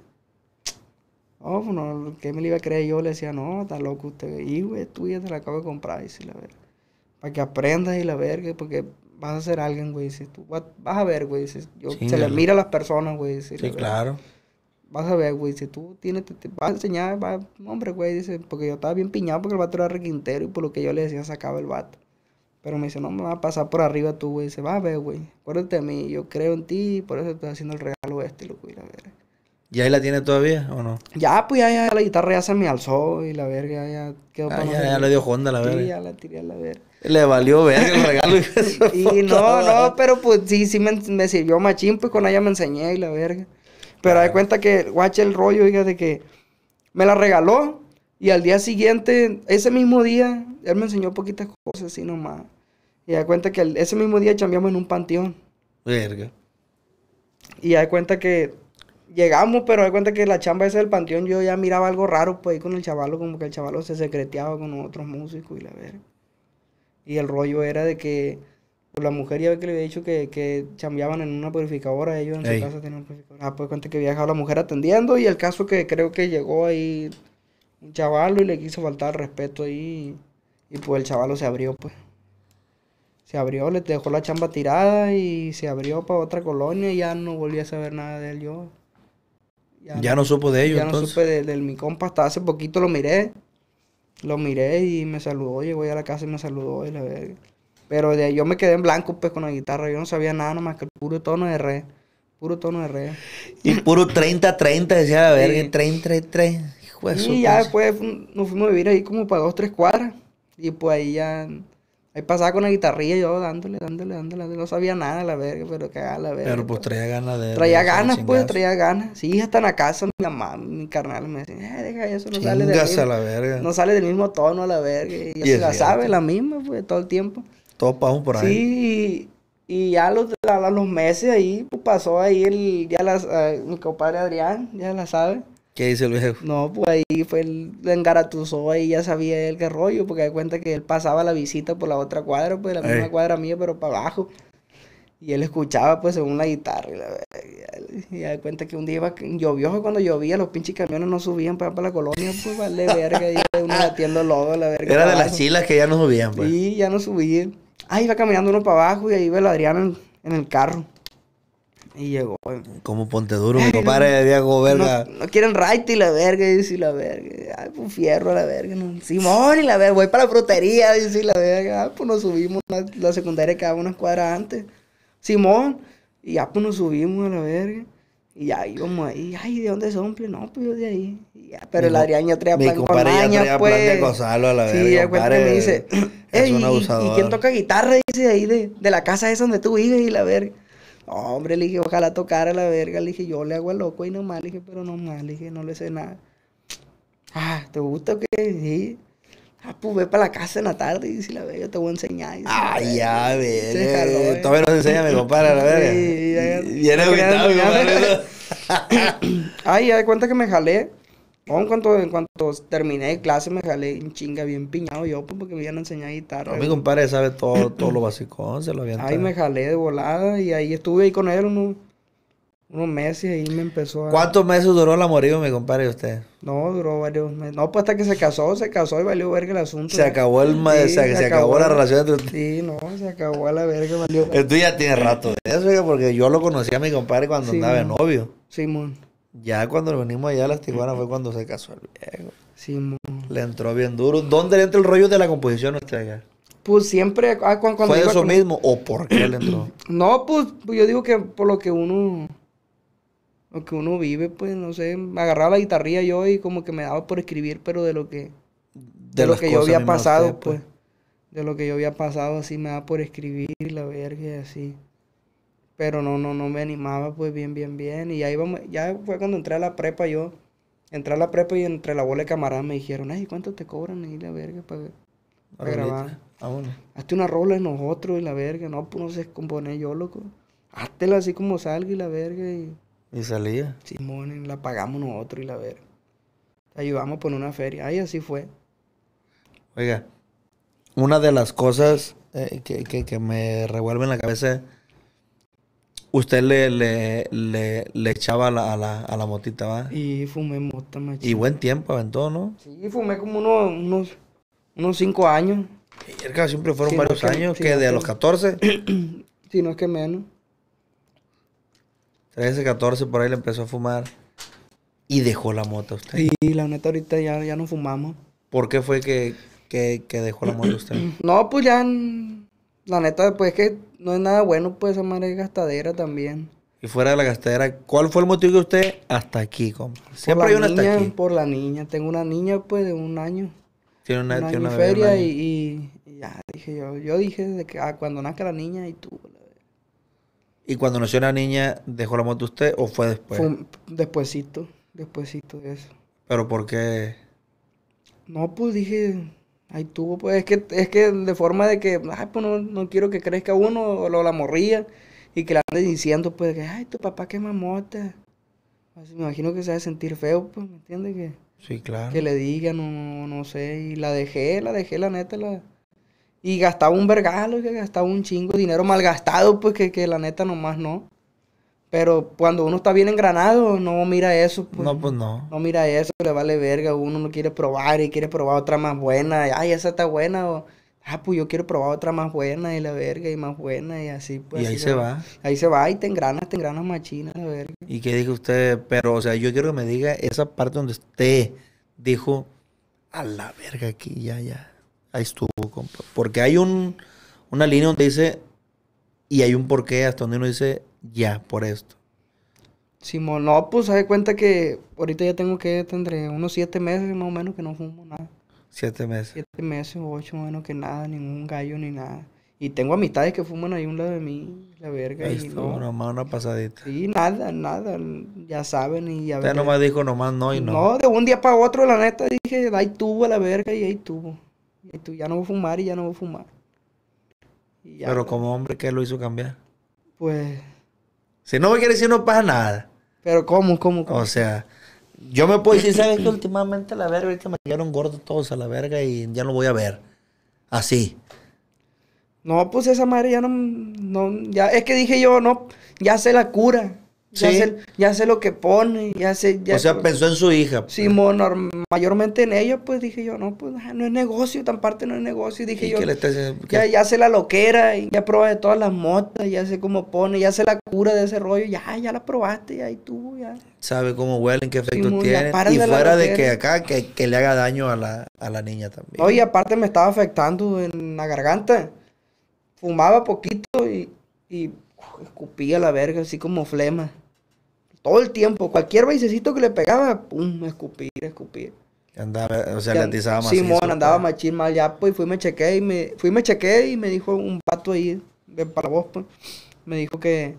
Oh, pues no, ¿qué me lo iba a creer? Yo le decía, no, está loco usted. Y, güey, ya te la acabo de comprar. Y la verga. Para que aprendas y la verga, porque vas a ser alguien, güey. Si tú vas, a ver, güey. yo, se le mira a las personas, güey. sí, claro. Vas a ver, güey. Si tú tienes, te, vas a enseñar, va, hombre, güey. Dice, porque yo estaba bien piñado porque el vato era requintero y por lo que yo le decía sacaba el vato. Pero me dice, no me va a pasar por arriba tú, güey. Dice, vas a ver, güey. Acuérdate de mí, yo creo en ti por eso estoy haciendo el regalo este, lo la verga. ¿Y ahí la tiene todavía o no? Ya, pues ya, la guitarra ya se me alzó y la verga ya quedó ah, para ya, ya le dio Honda la verga. Sí, la tiré a la verga. Le valió verga el regalo. y, no, no, pero pues sí, sí me, sirvió machín, pues con ella me enseñé y la verga. Pero hay ah. cuenta que, guacha el rollo, de que me la regaló y al día siguiente, ese mismo día, él me enseñó poquitas cosas así nomás. Y da cuenta que ese mismo día chambeamos en un panteón. Verga. Y da cuenta que llegamos, pero hay cuenta que la chamba esa del panteón yo ya miraba algo raro, pues ahí con el chavalo, como que el chavalo se secreteaba con otros músicos y la verga. Y el rollo era de que pues, la mujer ya que le había dicho que, que chambeaban en una purificadora, ellos en su casa tenían purificadora. Ah, pues cuenta que viajaba la mujer atendiendo y el caso que creo que llegó ahí un chavalo y le quiso faltar respeto ahí y, y pues el chavalo se abrió, pues se abrió, le dejó la chamba tirada y se abrió para otra colonia y ya no volví a saber nada de él yo. Ya, no, supo de ellos. Ya no supe de, mi compa. Hasta hace poquito lo miré. Lo miré y me saludó. Llegó a la casa y me saludó. Y la verga. Pero de, yo me quedé en blanco pues con la guitarra. Yo no sabía nada nomás que el puro tono de re. Puro tono de re. Y puro 30-30, decía la verga. 30 33 Y ya después nos fuimos a vivir ahí como para dos, tres cuadras. Y pues ahí ya me pasaba con la guitarrilla yo dándole, dándole, dándole, No sabía nada, la verga, pero cagaba la verga. Pero pues traía ganas de... Traía ganas, pues, traía ganas. Sí, hasta en la casa mi mamá, mi carnal me decían, eh, deja eso, no sale del mismo... la verga. No sale del mismo tono a la verga. Y, y se la sabe, la misma, pues, todo el tiempo. Todo pasó por ahí. Sí, y ya los, los meses ahí, pues, pasó ahí el... Ya las, eh, mi compadre Adrián, ya la sabe. ¿Qué dice el viejo? No, pues ahí fue el engaratuzó ahí ya sabía él qué rollo, porque da cuenta que él pasaba la visita por la otra cuadra, pues la misma eh. cuadra mía, pero para abajo. Y él escuchaba, pues, según la guitarra. Y, da cuenta que un día iba, llovió, cuando llovía, los pinches camiones no subían pues, para, la colonia, pues, vale, verga, y uno batiendo lodo, la verga. Era de las chilas que ya no subían, pues. Sí, ya no subían. Ah, iba caminando uno para abajo y ahí iba el Adrián en el carro. Y llegó. Como ponte duro, mi compadre ya de Diego, verga. No, quieren right y la verga, dice la verga. Ay, pues fierro a la verga. No. Simón y la verga, voy para la frutería, dice la verga. Ay, ah, pues nos subimos la, secundaria que unas cuadras antes. Simón, y ya pues nos subimos a la verga. Y ya íbamos ahí, ay, ¿de dónde son? Pues, no, pues yo de ahí. Ya, pero el Adrián ya traía plan con maña, pues. Plan de pues. gozarlo a la verga. Sí, ya compadre, me dice, es un abusador. ¿y quién toca guitarra? Dice, ahí de, de la casa esa donde tú vives y la verga hombre, le dije, ojalá tocara la verga. Le dije, yo le hago a loco y nomás. Le dije, pero nomás, le dije, no le sé nada. Ah, ¿te gusta o qué? Sí. Ah, pues ve para la casa en la tarde y si la yo te voy a enseñar. ah, ya, ver. Eh. todavía no se enseña, me compadre, la verga. Sí, ya. Viene aguitado, Ay, ya de cuenta que me jalé en cuanto, en cuanto terminé de clase me jalé en chinga bien piñado yo, pues, porque me iban a enseñar guitarra. mi compadre sabe todo, lo básico, se lo habían Ahí me jalé de volada y ahí estuve ahí con él unos, meses y ahí me empezó a... ¿Cuántos meses duró la amorío, mi compadre, y usted? No, duró varios meses. No, pues hasta que se casó, se casó y valió verga el asunto. Se acabó el... se, acabó, la, relación entre Sí, no, se acabó la verga, valió ya tiene rato de eso, porque yo lo conocí a mi compadre cuando andaba de novio. Simón. Ya cuando venimos allá a las Tijuana fue cuando se casó el viejo. Sí, Le entró bien duro. ¿Dónde le entra el rollo de la composición usted allá? Pues siempre. Ah, cuando, ¿Fue eso mismo o por qué le entró? no, pues, pues yo digo que por lo que uno. Lo que uno vive, pues no sé. Me agarraba la guitarrilla yo y como que me daba por escribir, pero de lo que. De, lo que yo había pasado, pues, pues. pues. De lo que yo había pasado, así me daba por escribir, la verga, así pero no, no, no me animaba pues bien, bien, bien. Y ahí ya fue cuando entré a la prepa yo, entré a la prepa y entre la bola de camarada me dijeron, ay, ¿cuánto te cobran ahí la verga pues, para, grabar? Hazte una rola en nosotros y la verga, no, pues no sé componer yo, loco. Háztela así como salga y la verga y... salía. Simón, la pagamos nosotros y la verga. ayudamos por una feria. Ahí así fue. Oiga, una de las cosas eh, que, que me revuelve en la cabeza Usted le, le, echaba a la, motita, ¿va? Y fumé mota, macho. Y buen tiempo aventó, ¿no? Sí, fumé como unos, unos, unos cinco años. que siempre fueron varios años, que de a los 14. si no es que menos. 13, 14, por ahí le empezó a fumar. Y dejó la mota usted. y la neta, ahorita ya, ya no fumamos. ¿Por qué fue que, que dejó la mota usted? no, pues ya. La neta, después pues es que no es nada bueno, pues amar madre es gastadera también. Y fuera de la gastadera, ¿cuál fue el motivo que usted hasta aquí, como Siempre hay una hasta aquí. Por la niña, tengo una niña pues de un año. Tiene una, feria y, ya dije yo, yo dije desde que ah, cuando nazca la niña y tú. ¿Y cuando nació la niña dejó la moto usted o fue después? Fue despuésito, despuésito de eso. ¿Pero por qué? No, pues dije, Ay, tú, pues es que, es que de forma de que, ay, pues no, quiero que crezca uno o lo, la morría y que la ande diciendo, pues, que, ay, tu papá qué mamota. así me imagino que se va a sentir feo, pues, ¿me entiendes? Que, sí, claro. Que le diga, no, no, sé. Y la dejé, la dejé, la neta, la... Y gastaba un vergalo, que gastaba un chingo de dinero malgastado, pues, que, que la neta nomás no. Pero cuando uno está bien engranado, no mira eso. Pues, no, pues no. No mira eso, le vale verga. Uno no quiere probar y quiere probar otra más buena. Ay, esa está buena. ah, pues yo quiero probar otra más buena y la verga y más buena y así. Pues, y ahí se va. Ahí se va y te engranas, te engranas machina, la verga. ¿Y qué dijo usted? Pero, o sea, yo quiero que me diga esa parte donde usted dijo, a la verga aquí, ya, ya. Ahí estuvo, compa. Porque hay una línea donde dice, y hay un porqué hasta donde uno dice, ya por esto. Simón, no, pues de cuenta que ahorita ya tengo que, tendré unos siete meses más o menos que no fumo nada. Siete meses. Siete meses o ocho más menos que nada, ningún gallo ni nada. Y tengo amistades que fuman ahí un lado de mí, la verga. Ahí está, nomás una pasadita. Sí, nada, nada, ya saben y ya Usted nomás dijo nomás no y no. No, de un día para otro, la neta, dije, ahí tuvo la verga y ahí tuvo. Y tú, ya no voy a fumar y ya no voy a fumar. Pero como hombre, ¿qué lo hizo cambiar? Pues si no me quiere decir, no pasa nada. Pero ¿cómo, cómo, O sea, yo me puedo decir, ¿sabes que Últimamente la verga, ahorita me quedaron gordos todos a la verga y ya no voy a ver. Así. No, pues esa madre ya no, no ya, es que dije yo, no, ya sé la cura. Ya, sé, lo que pone, ya sé... Ya, o sea, pensó en su hija. Sí, pues. mayormente en ella, pues dije yo, no, pues no es negocio, tan parte no es negocio. Dije yo, ya, sé la loquera, y ya de todas las motas, ya sé cómo pone, ya sé la cura de ese rollo, ya, ya la probaste, ya, y tú, ya. Sabe cómo huelen, qué efecto tiene. Y fuera de que acá, que, le haga daño a la, niña también. Oye, aparte me estaba afectando en la garganta. Fumaba poquito y, y escupía la verga, así como flema. Todo el tiempo, cualquier baisecito que le pegaba, pum, escupir, escupir. Andaba, o sea, le atizaba más. Simón pues. andaba más machín mal ya, pues, y fui me chequé y me, fui me chequé y me dijo un vato ahí, de para vos, pues, me dijo que,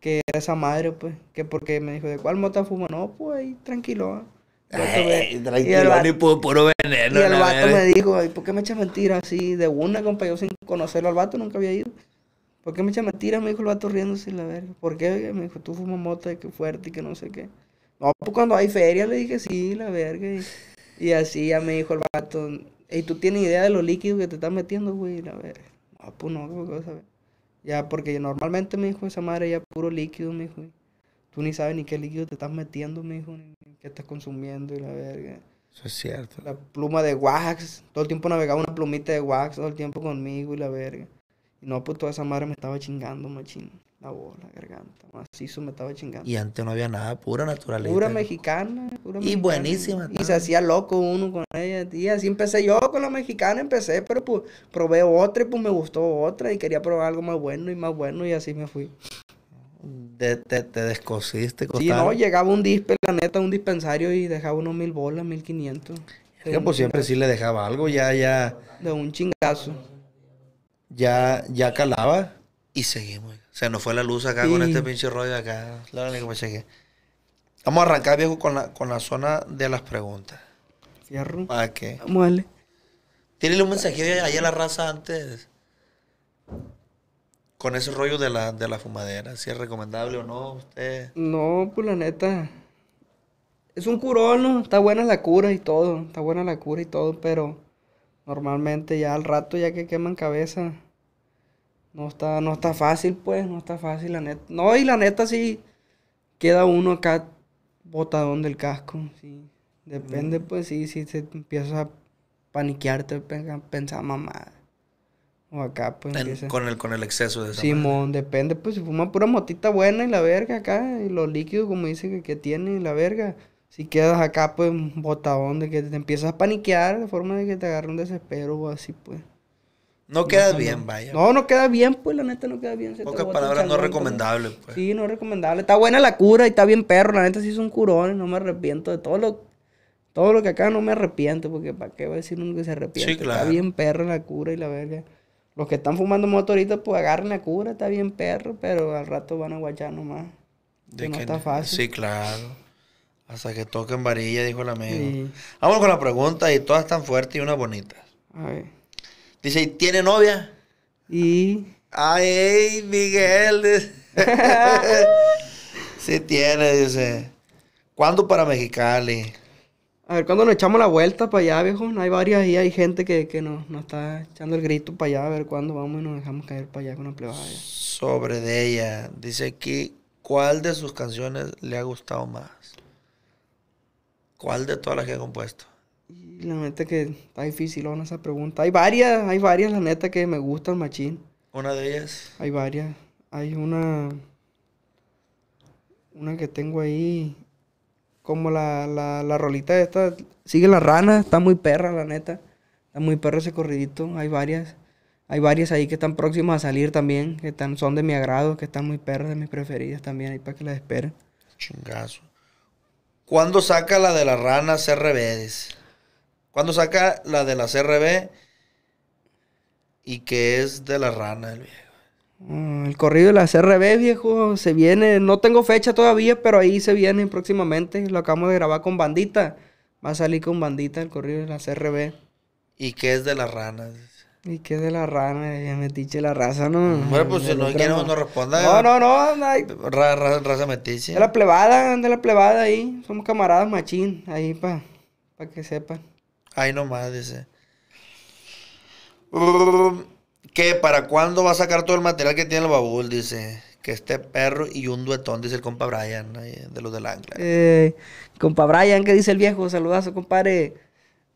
que era esa madre, pues, que porque me dijo, ¿de cuál mota fuma? No, pues, ahí, tranquilo, tranquilo, ah". y el ni puro, puro veneno. Y el vato me dijo, ¿por qué me echas mentiras así de una, compa? Yo sin conocerlo al vato nunca había ido. ¿Por qué me echa tira Me dijo el vato riéndose la verga. ¿Por qué? Me dijo, tú fumas mota y que fuerte y que no sé qué. No, pues cuando hay feria le dije, sí, la verga. Y, así ya me dijo el vato, ¿y tú tienes idea de los líquidos que te estás metiendo, güey? La verga. No, pues no, qué cosa, Ya, porque normalmente me dijo esa madre ya puro líquido, me dijo. Tú ni sabes ni qué líquido te estás metiendo, me dijo, ni qué estás consumiendo y la verga. Eso es cierto. La pluma de wax. Todo el tiempo navegaba una plumita de wax todo el tiempo conmigo y la verga. No, pues toda esa madre me estaba chingando, machín. La bola, la garganta, macizo me estaba chingando. Y antes no había nada, pura naturaleza. Pura mexicana. Pura y buenísima. Y se hacía loco uno con ella. Y así empecé yo con la mexicana, empecé, pero pues probé otra y pues me gustó otra y quería probar algo más bueno y más bueno y así me fui. De, te, te, descosiste. Sí, no, llegaba un dispe, la un dispensario y dejaba unos mil bolas, mil quinientos. pues siempre sí le dejaba algo, ya, ya. De un chingazo ya, calaba y seguimos. O nos fue la luz acá con este pinche rollo acá. Vamos a arrancar, viejo, con la, zona de las preguntas. Cierro. ¿Para qué? Vamos a darle. tiene un mensaje ahí a la raza antes. Con ese rollo de la, fumadera, si es recomendable o no, usted. No, pues la neta. Es un curón, ¿no? Está buena la cura y todo. Está buena la cura y todo, pero Normalmente ya al rato ya que queman cabeza. No está, no está fácil, pues, no está fácil, la neta. No, y la neta sí queda uno acá botadón del casco, sí. Depende, pues, sí, si sí, se a paniquearte, pensar mamá O acá, pues, con, el, con el exceso de esa Simón, depende, pues, si fuma pura motita buena y la verga acá, y los líquidos, como dice que, que tiene y la verga si quedas acá, pues, botadón de que te empiezas a paniquear de forma de que te agarre un desespero o así, pues. No queda bien, vaya. No, no queda bien, pues, la neta no queda bien. Pocas palabras, no pues. recomendable, pues. Sí, no recomendable. Está buena la cura y está bien perro, la neta sí es un curón. no me arrepiento de todo lo, todo lo que acá no me arrepiento, porque ¿para qué va a decir uno que se arrepiente? Sí, claro. Está bien perro la cura y la verga. Los que están fumando moto ahorita, pues agarren la cura, está bien perro, pero al rato van a guachar nomás. no está fácil. Sí, claro. Hasta que toquen varilla, dijo el amigo. Vamos con la pregunta y todas están fuertes y unas bonitas. A Dice, tiene novia? Y. Ay, Miguel. sí tiene, dice. ¿Cuándo para Mexicali? A ver, cuando nos echamos la vuelta para allá, viejo, hay varias ahí, hay gente que, nos, nos, está echando el grito para allá, a ver cuándo vamos y nos dejamos caer para allá con la plebada. Sobre de ella, dice aquí, ¿cuál de sus canciones le ha gustado más? ¿Cuál de todas las que he compuesto? Y la neta que está difícil ¿no? esa pregunta. Hay varias, hay varias, la neta, que me gustan, machín. ¿Una de ellas? Hay varias. Hay una. Una que tengo ahí. Como la, la, la rolita esta. Sigue la rana, está muy perra, la neta. Está muy perra ese corridito. Hay varias. Hay varias ahí que están próximas a salir también. Que son de mi agrado, que están muy perras, de mis preferidas también. Ahí para que las esperen. Chingazo. ¿Cuándo saca la de las ranas CRB? ¿Cuándo saca la de la CRB? ¿Y qué es de la rana el viejo? Mm, el corrido de la RB, viejo, se viene. No tengo fecha todavía, pero ahí se viene próximamente. Lo acabamos de grabar con Bandita. Va a salir con Bandita el corrido de la CRB. ¿Y qué es de las ranas? Y qué es de la rana, ya metiche la raza, ¿no? Bueno, pues si no, que no, responda. No, no, no. raza metiche. De la plebada, de la plebada ahí. Somos camaradas machín, ahí para que sepan. Ahí nomás, dice. Um, ¿Qué? ¿Para cuándo va a sacar todo el material que tiene el baúl? Dice. Que este perro y un duetón, dice el compa Brian, de los del ancla. Eh, compa Brian, ¿qué dice el viejo? Saludazo, compadre.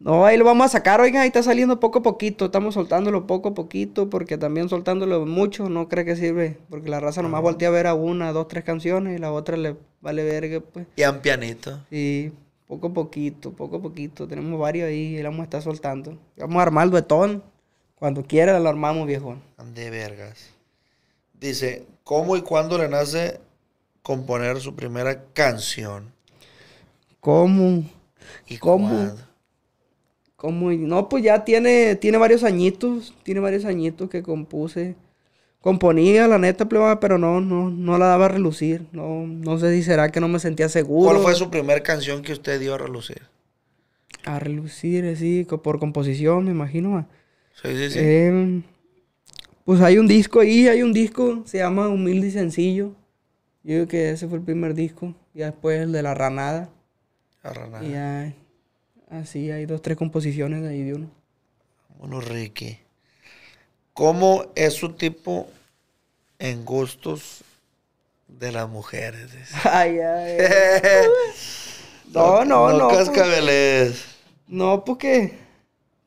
No, ahí lo vamos a sacar, oiga, ahí está saliendo poco a poquito, estamos soltándolo poco a poquito, porque también soltándolo mucho no cree que sirve, porque la raza nomás voltea a ver a una, dos, tres canciones y la otra le vale verga, pues. Y a un pianito. Sí, poco a poquito, poco a poquito, tenemos varios ahí y la vamos a estar soltando. Vamos a armar el betón, cuando quiera lo armamos, viejo. De vergas. Dice, ¿cómo y cuándo le nace componer su primera canción? ¿Cómo? ¿Y cómo? no, pues ya tiene, tiene varios añitos, tiene varios añitos que compuse. Componía, la neta, pero no, no, no la daba a relucir. No, no sé si será que no me sentía seguro. ¿Cuál fue su primera canción que usted dio a relucir? A relucir, sí, por composición, me imagino. Sí, sí, sí. Em, pues hay un disco ahí, hay un disco, se llama Humilde y Sencillo. Yo creo que ese fue el primer disco. Y después el de La Ranada. La Ranada. ya, Así, hay dos, tres composiciones ahí de uno. Bueno, Ricky. ¿Cómo es su tipo en gustos de las mujeres? Ay, ay. no, no, no. No, no, porque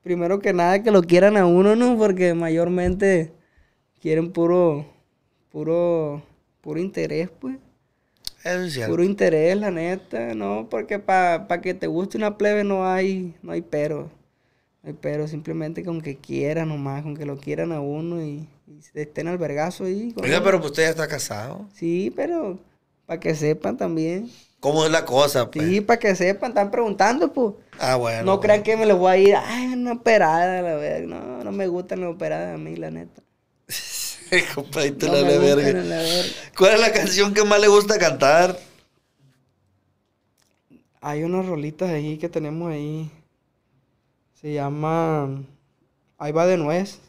primero que nada que lo quieran a uno, ¿no? Porque mayormente quieren puro, puro, puro interés, pues es Puro interés, la neta, ¿no? Porque para que te guste una plebe no hay, no hay pero. No hay pero, simplemente con que quieran nomás, con que lo quieran a uno y, estén al vergazo ahí. Oiga, pero pues usted ya está casado. Sí, pero para que sepan también. ¿Cómo es la cosa, Sí, pues? para que sepan, están preguntando, pues. Ah, bueno. No crean que me lo voy a ir, ay, una operada, la verdad. No, no me gustan las operadas a mí, la neta. la, verga. ¿Cuál es la canción que más le gusta cantar? Hay unas rolitas ahí que tenemos ahí. Se llama Ahí va de nuez.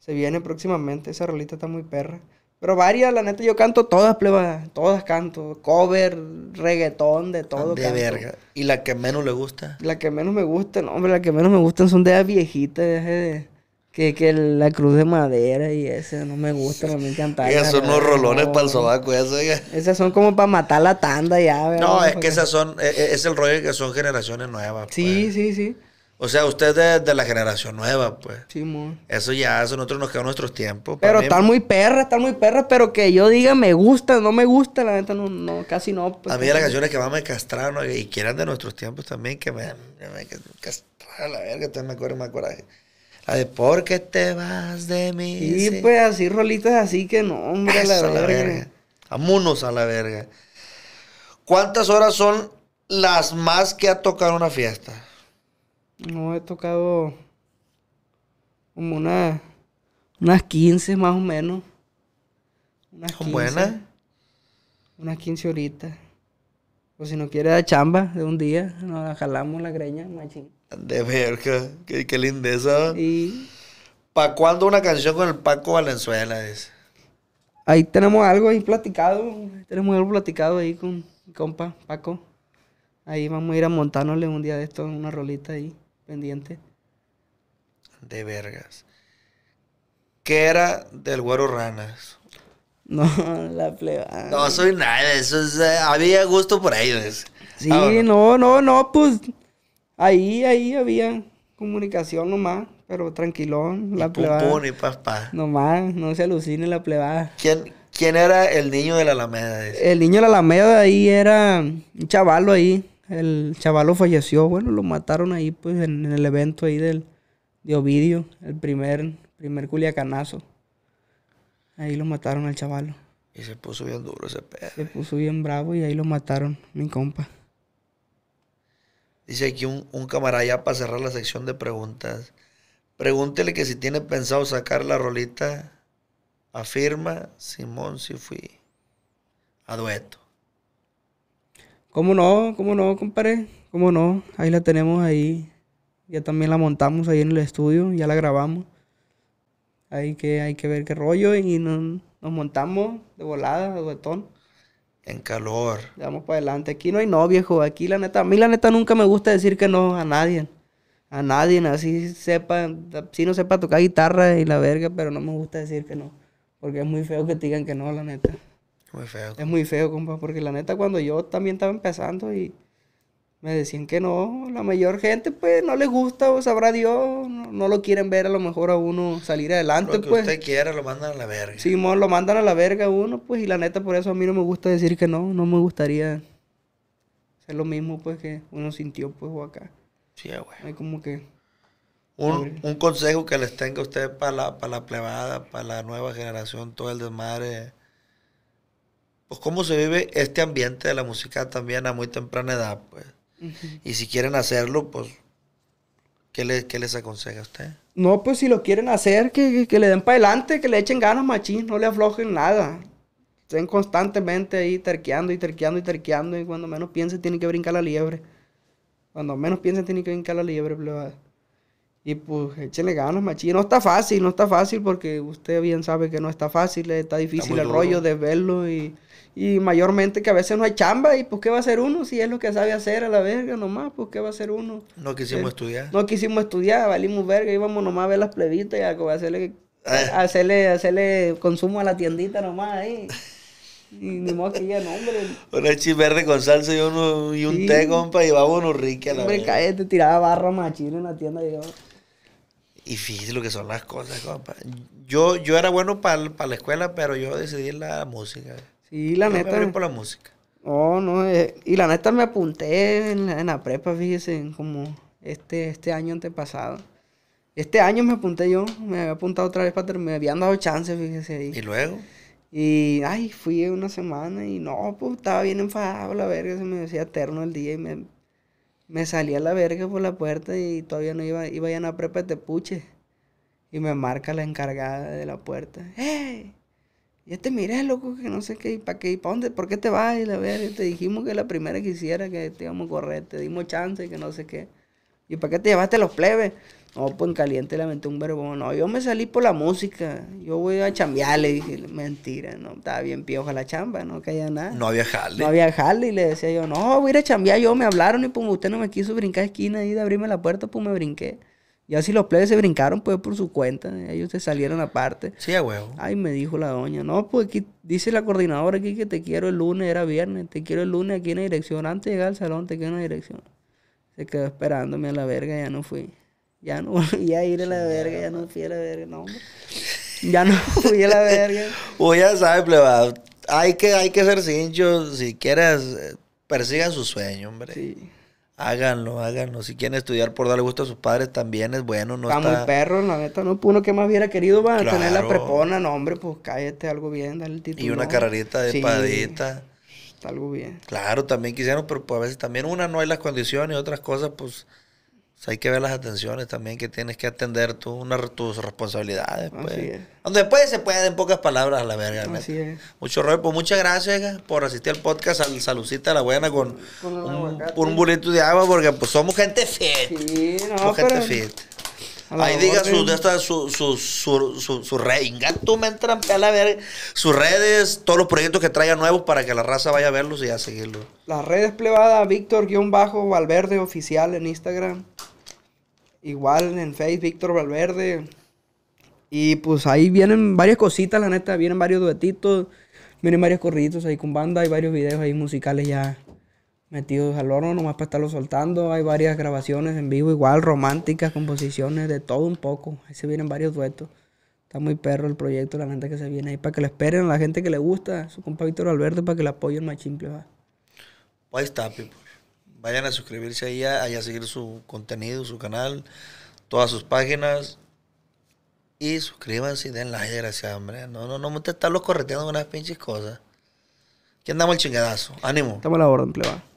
Se viene próximamente. Esa rolita está muy perra. Pero varias, la neta, yo canto todas, pleba. Todas canto. Cover, reggaetón, de todo. Ah, de verga. ¿Y la que menos le gusta? La que menos me gusta, no, hombre, la que menos me gusta son de las viejitas. De, de, que, la cruz de madera y ese no me gusta, no me encanta. son unos rolones para el sobaco, esas. Esas son como para matar la tanda ya, ¿verdad? No, es que esas son, e, e, es, el rollo que son generaciones nuevas. Sí, pues. sí, sí. O sea, usted es de, la generación nueva, pues. Sí, mon. Eso ya, eso nosotros nos quedó nuestros tiempos. Pero están muy perras, están muy perras, pero que yo diga me gusta, no me gusta, la neta no, no casi no. Pues, a mí las canciones que más me castraron y que eran de nuestros tiempos también, que me, me castraron, la verga, entonces me acuerdo me coraje. La ¿Por qué te vas de mí? y pues así, rolitas así que no, hombre, la, verga. la a la verga. ¿Cuántas horas son las más que ha tocado una fiesta? No, he tocado como unas 15 más o menos. Unas 15, buenas? Unas 15 horitas. O pues, si no quiere dar chamba de un día, nos jalamos la greña, machín. De verga, qué, qué lindeza. Sí. ¿Para cuándo una canción con el Paco Valenzuela? es Ahí tenemos algo ahí platicado. Tenemos algo platicado ahí con mi compa, Paco. Ahí vamos a ir a montándole un día de esto, una rolita ahí, pendiente. De vergas. ¿Qué era del Güero Ranas? No, la plebada. No soy nada, eso había gusto por ahí. Sí, ah, no, no, no, pues Ahí, ahí había comunicación nomás, pero tranquilón, la plebada. Pum, y papá. Nomás, no se alucine la plebada. ¿Quién, ¿Quién era el niño de la Alameda? El niño de la Alameda ahí era un chavalo ahí. El chavalo falleció, bueno, lo mataron ahí pues en, el evento ahí del, de Ovidio, el primer, primer culiacanazo. Ahí lo mataron al chavalo. Y se puso bien duro ese pedo. Se puso bien bravo y ahí lo mataron, mi compa. Dice aquí un, un ya para cerrar la sección de preguntas. Pregúntele que si tiene pensado sacar la rolita. Afirma Simón si fui a dueto. ¿Cómo no? ¿Cómo no, compadre? ¿Cómo no? Ahí la tenemos ahí. Ya también la montamos ahí en el estudio, ya la grabamos. ahí que, hay que ver qué rollo y nos, nos montamos de volada, de duetón. En calor. Vamos para adelante. Aquí no hay no, viejo. Aquí la neta, a mí la neta nunca me gusta decir que no a nadie. A nadie, así sepa, si no sepa tocar guitarra y la verga, pero no me gusta decir que no. Porque es muy feo que te digan que no, la neta. Muy feo. Es muy feo, compa, porque la neta cuando yo también estaba empezando y me decían que no, la mayor gente pues no le gusta, o sabrá Dios, no, lo quieren ver a lo mejor a uno salir adelante. Lo que pues. usted quiera lo mandan a la verga. Sí, lo mandan a la verga a uno, pues, y la neta por eso a mí no me gusta decir que no, no me gustaría ser lo mismo pues que uno sintió pues o acá. Sí, güey. Hay como que... Un, consejo que les tenga usted para la, para la plebada, para la nueva generación, todo el desmadre pues cómo se vive este ambiente de la música también a muy temprana edad, pues. Y si quieren hacerlo, pues, ¿qué, les aconseja a usted? No, pues si lo quieren hacer, que, le den para adelante, que le echen ganas, machín, no le aflojen nada. Estén constantemente ahí terqueando y terqueando y terqueando, y cuando menos piensen, tienen que brincar la liebre. Cuando menos piensen, tienen que brincar la liebre, Y pues échenle ganas, machín. No está fácil, no está fácil porque usted bien sabe que no está fácil, está difícil el rollo de verlo y y mayormente que a veces no hay chamba y pues qué va a hacer uno si es lo que sabe hacer a la verga nomás, pues qué va a hacer uno. No quisimos eh, estudiar. No quisimos estudiar, valimos verga, íbamos nomás a ver las plebitas y a hacerle, ah. hacerle, hacerle consumo a la tiendita nomás ahí. Y ni modo que ya no, hombre. Una chisverde con salsa y, uno, y un té, compa, y vámonos a la Hombre, tiraba barra machino en la tienda y yo. Y fíjese lo que son las cosas, compa. Yo, yo era bueno para la escuela, pero yo decidí la música. Sí, la neta. por la música. No, no, eh, y la neta me apunté en la, prepa, fíjese, como este, este año antepasado. Este año me apunté yo, me había apuntado otra vez para terminar, me habían dado chance, fíjese. Ahí. ¿Y luego? Y, ay, fui una semana y no, pues estaba bien enfadado, la verga, se me decía eterno el día y me, me salía la verga por la puerta y todavía no iba, iba ya en la prepa de Tepuche. Y me marca la encargada de la puerta, ¡eh!, y te miré, loco, que no sé qué, y para qué, y para dónde, por qué te vas, y la ver, te dijimos que la primera que hiciera, que te íbamos a correr, te dimos chance, y que no sé qué. ¿Y para qué te llevaste los plebes? No, pues en caliente le aventé un verbo. No, yo me salí por la música. Yo voy a chambear, le dije. Mentira, no, estaba bien pioja la chamba, no caía nada. No había jale. No había jale. Y le decía yo, no, voy a ir a chambear yo. Me hablaron y pues usted no me quiso brincar esquina y de abrirme la puerta, pues me brinqué. Ya si los plebes se brincaron, pues por su cuenta, ellos se salieron aparte. Sí, a huevo. Ay, me dijo la doña, no, pues aquí dice la coordinadora aquí que te quiero el lunes, era viernes, te quiero el lunes aquí en la dirección, antes de llegar al salón te quiero en la dirección. Se quedó esperándome a la verga, ya no fui. Ya no ya a ir a la verga, ya no fui a la verga, no, Ya no fui a la verga. Uy, ya sabes, pleba hay que, hay que ser cincho, si quieres, eh, persigan su sueño, hombre. Sí. Háganlo, háganlo. Si quieren estudiar por darle gusto a sus padres, también es bueno. No está, muy perro, la neta, ¿no? Uno que más hubiera querido va a tener la prepona, no, hombre, pues cállate algo bien, dale el título. Y una carrerita de sí. Está algo bien. Claro, también quisieron, pero pues a veces también una no hay las condiciones y otras cosas, pues hay que ver las atenciones también que tienes que atender tú, tus responsabilidades. Pues. después se puede, en pocas palabras, a la verga. Mucho rollo. Pues, muchas gracias por asistir al podcast, al Salucita la Buena, con, un, un, de agua, porque pues somos gente fit. somos gente fit. Ahí diga su, su, su, su, red. tú me entran a la Sus redes, todos los proyectos que traiga nuevos para que la raza vaya a verlos y a seguirlos. Las redes plebadas, Víctor-Valverde oficial en Instagram. Igual en Facebook, Víctor Valverde. Y pues ahí vienen varias cositas, la neta. Vienen varios duetitos, vienen varios corriditos ahí con banda. Hay varios videos ahí musicales ya metidos al horno nomás para estarlo soltando. Hay varias grabaciones en vivo, igual, románticas, composiciones, de todo un poco. Ahí se vienen varios duetos. Está muy perro el proyecto, la gente que se viene ahí, para que le esperen a la gente que le gusta, su compa Víctor Alberto, para que le apoyen más simple. ahí está, Vayan a suscribirse ahí, a, seguir su contenido, su canal, todas sus páginas. Y suscríbanse y den like, gracias, hombre. No, no, no, me están los correteando con unas pinches cosas. Aquí andamos el chingadazo. Ánimo. Estamos a la orden, pleba.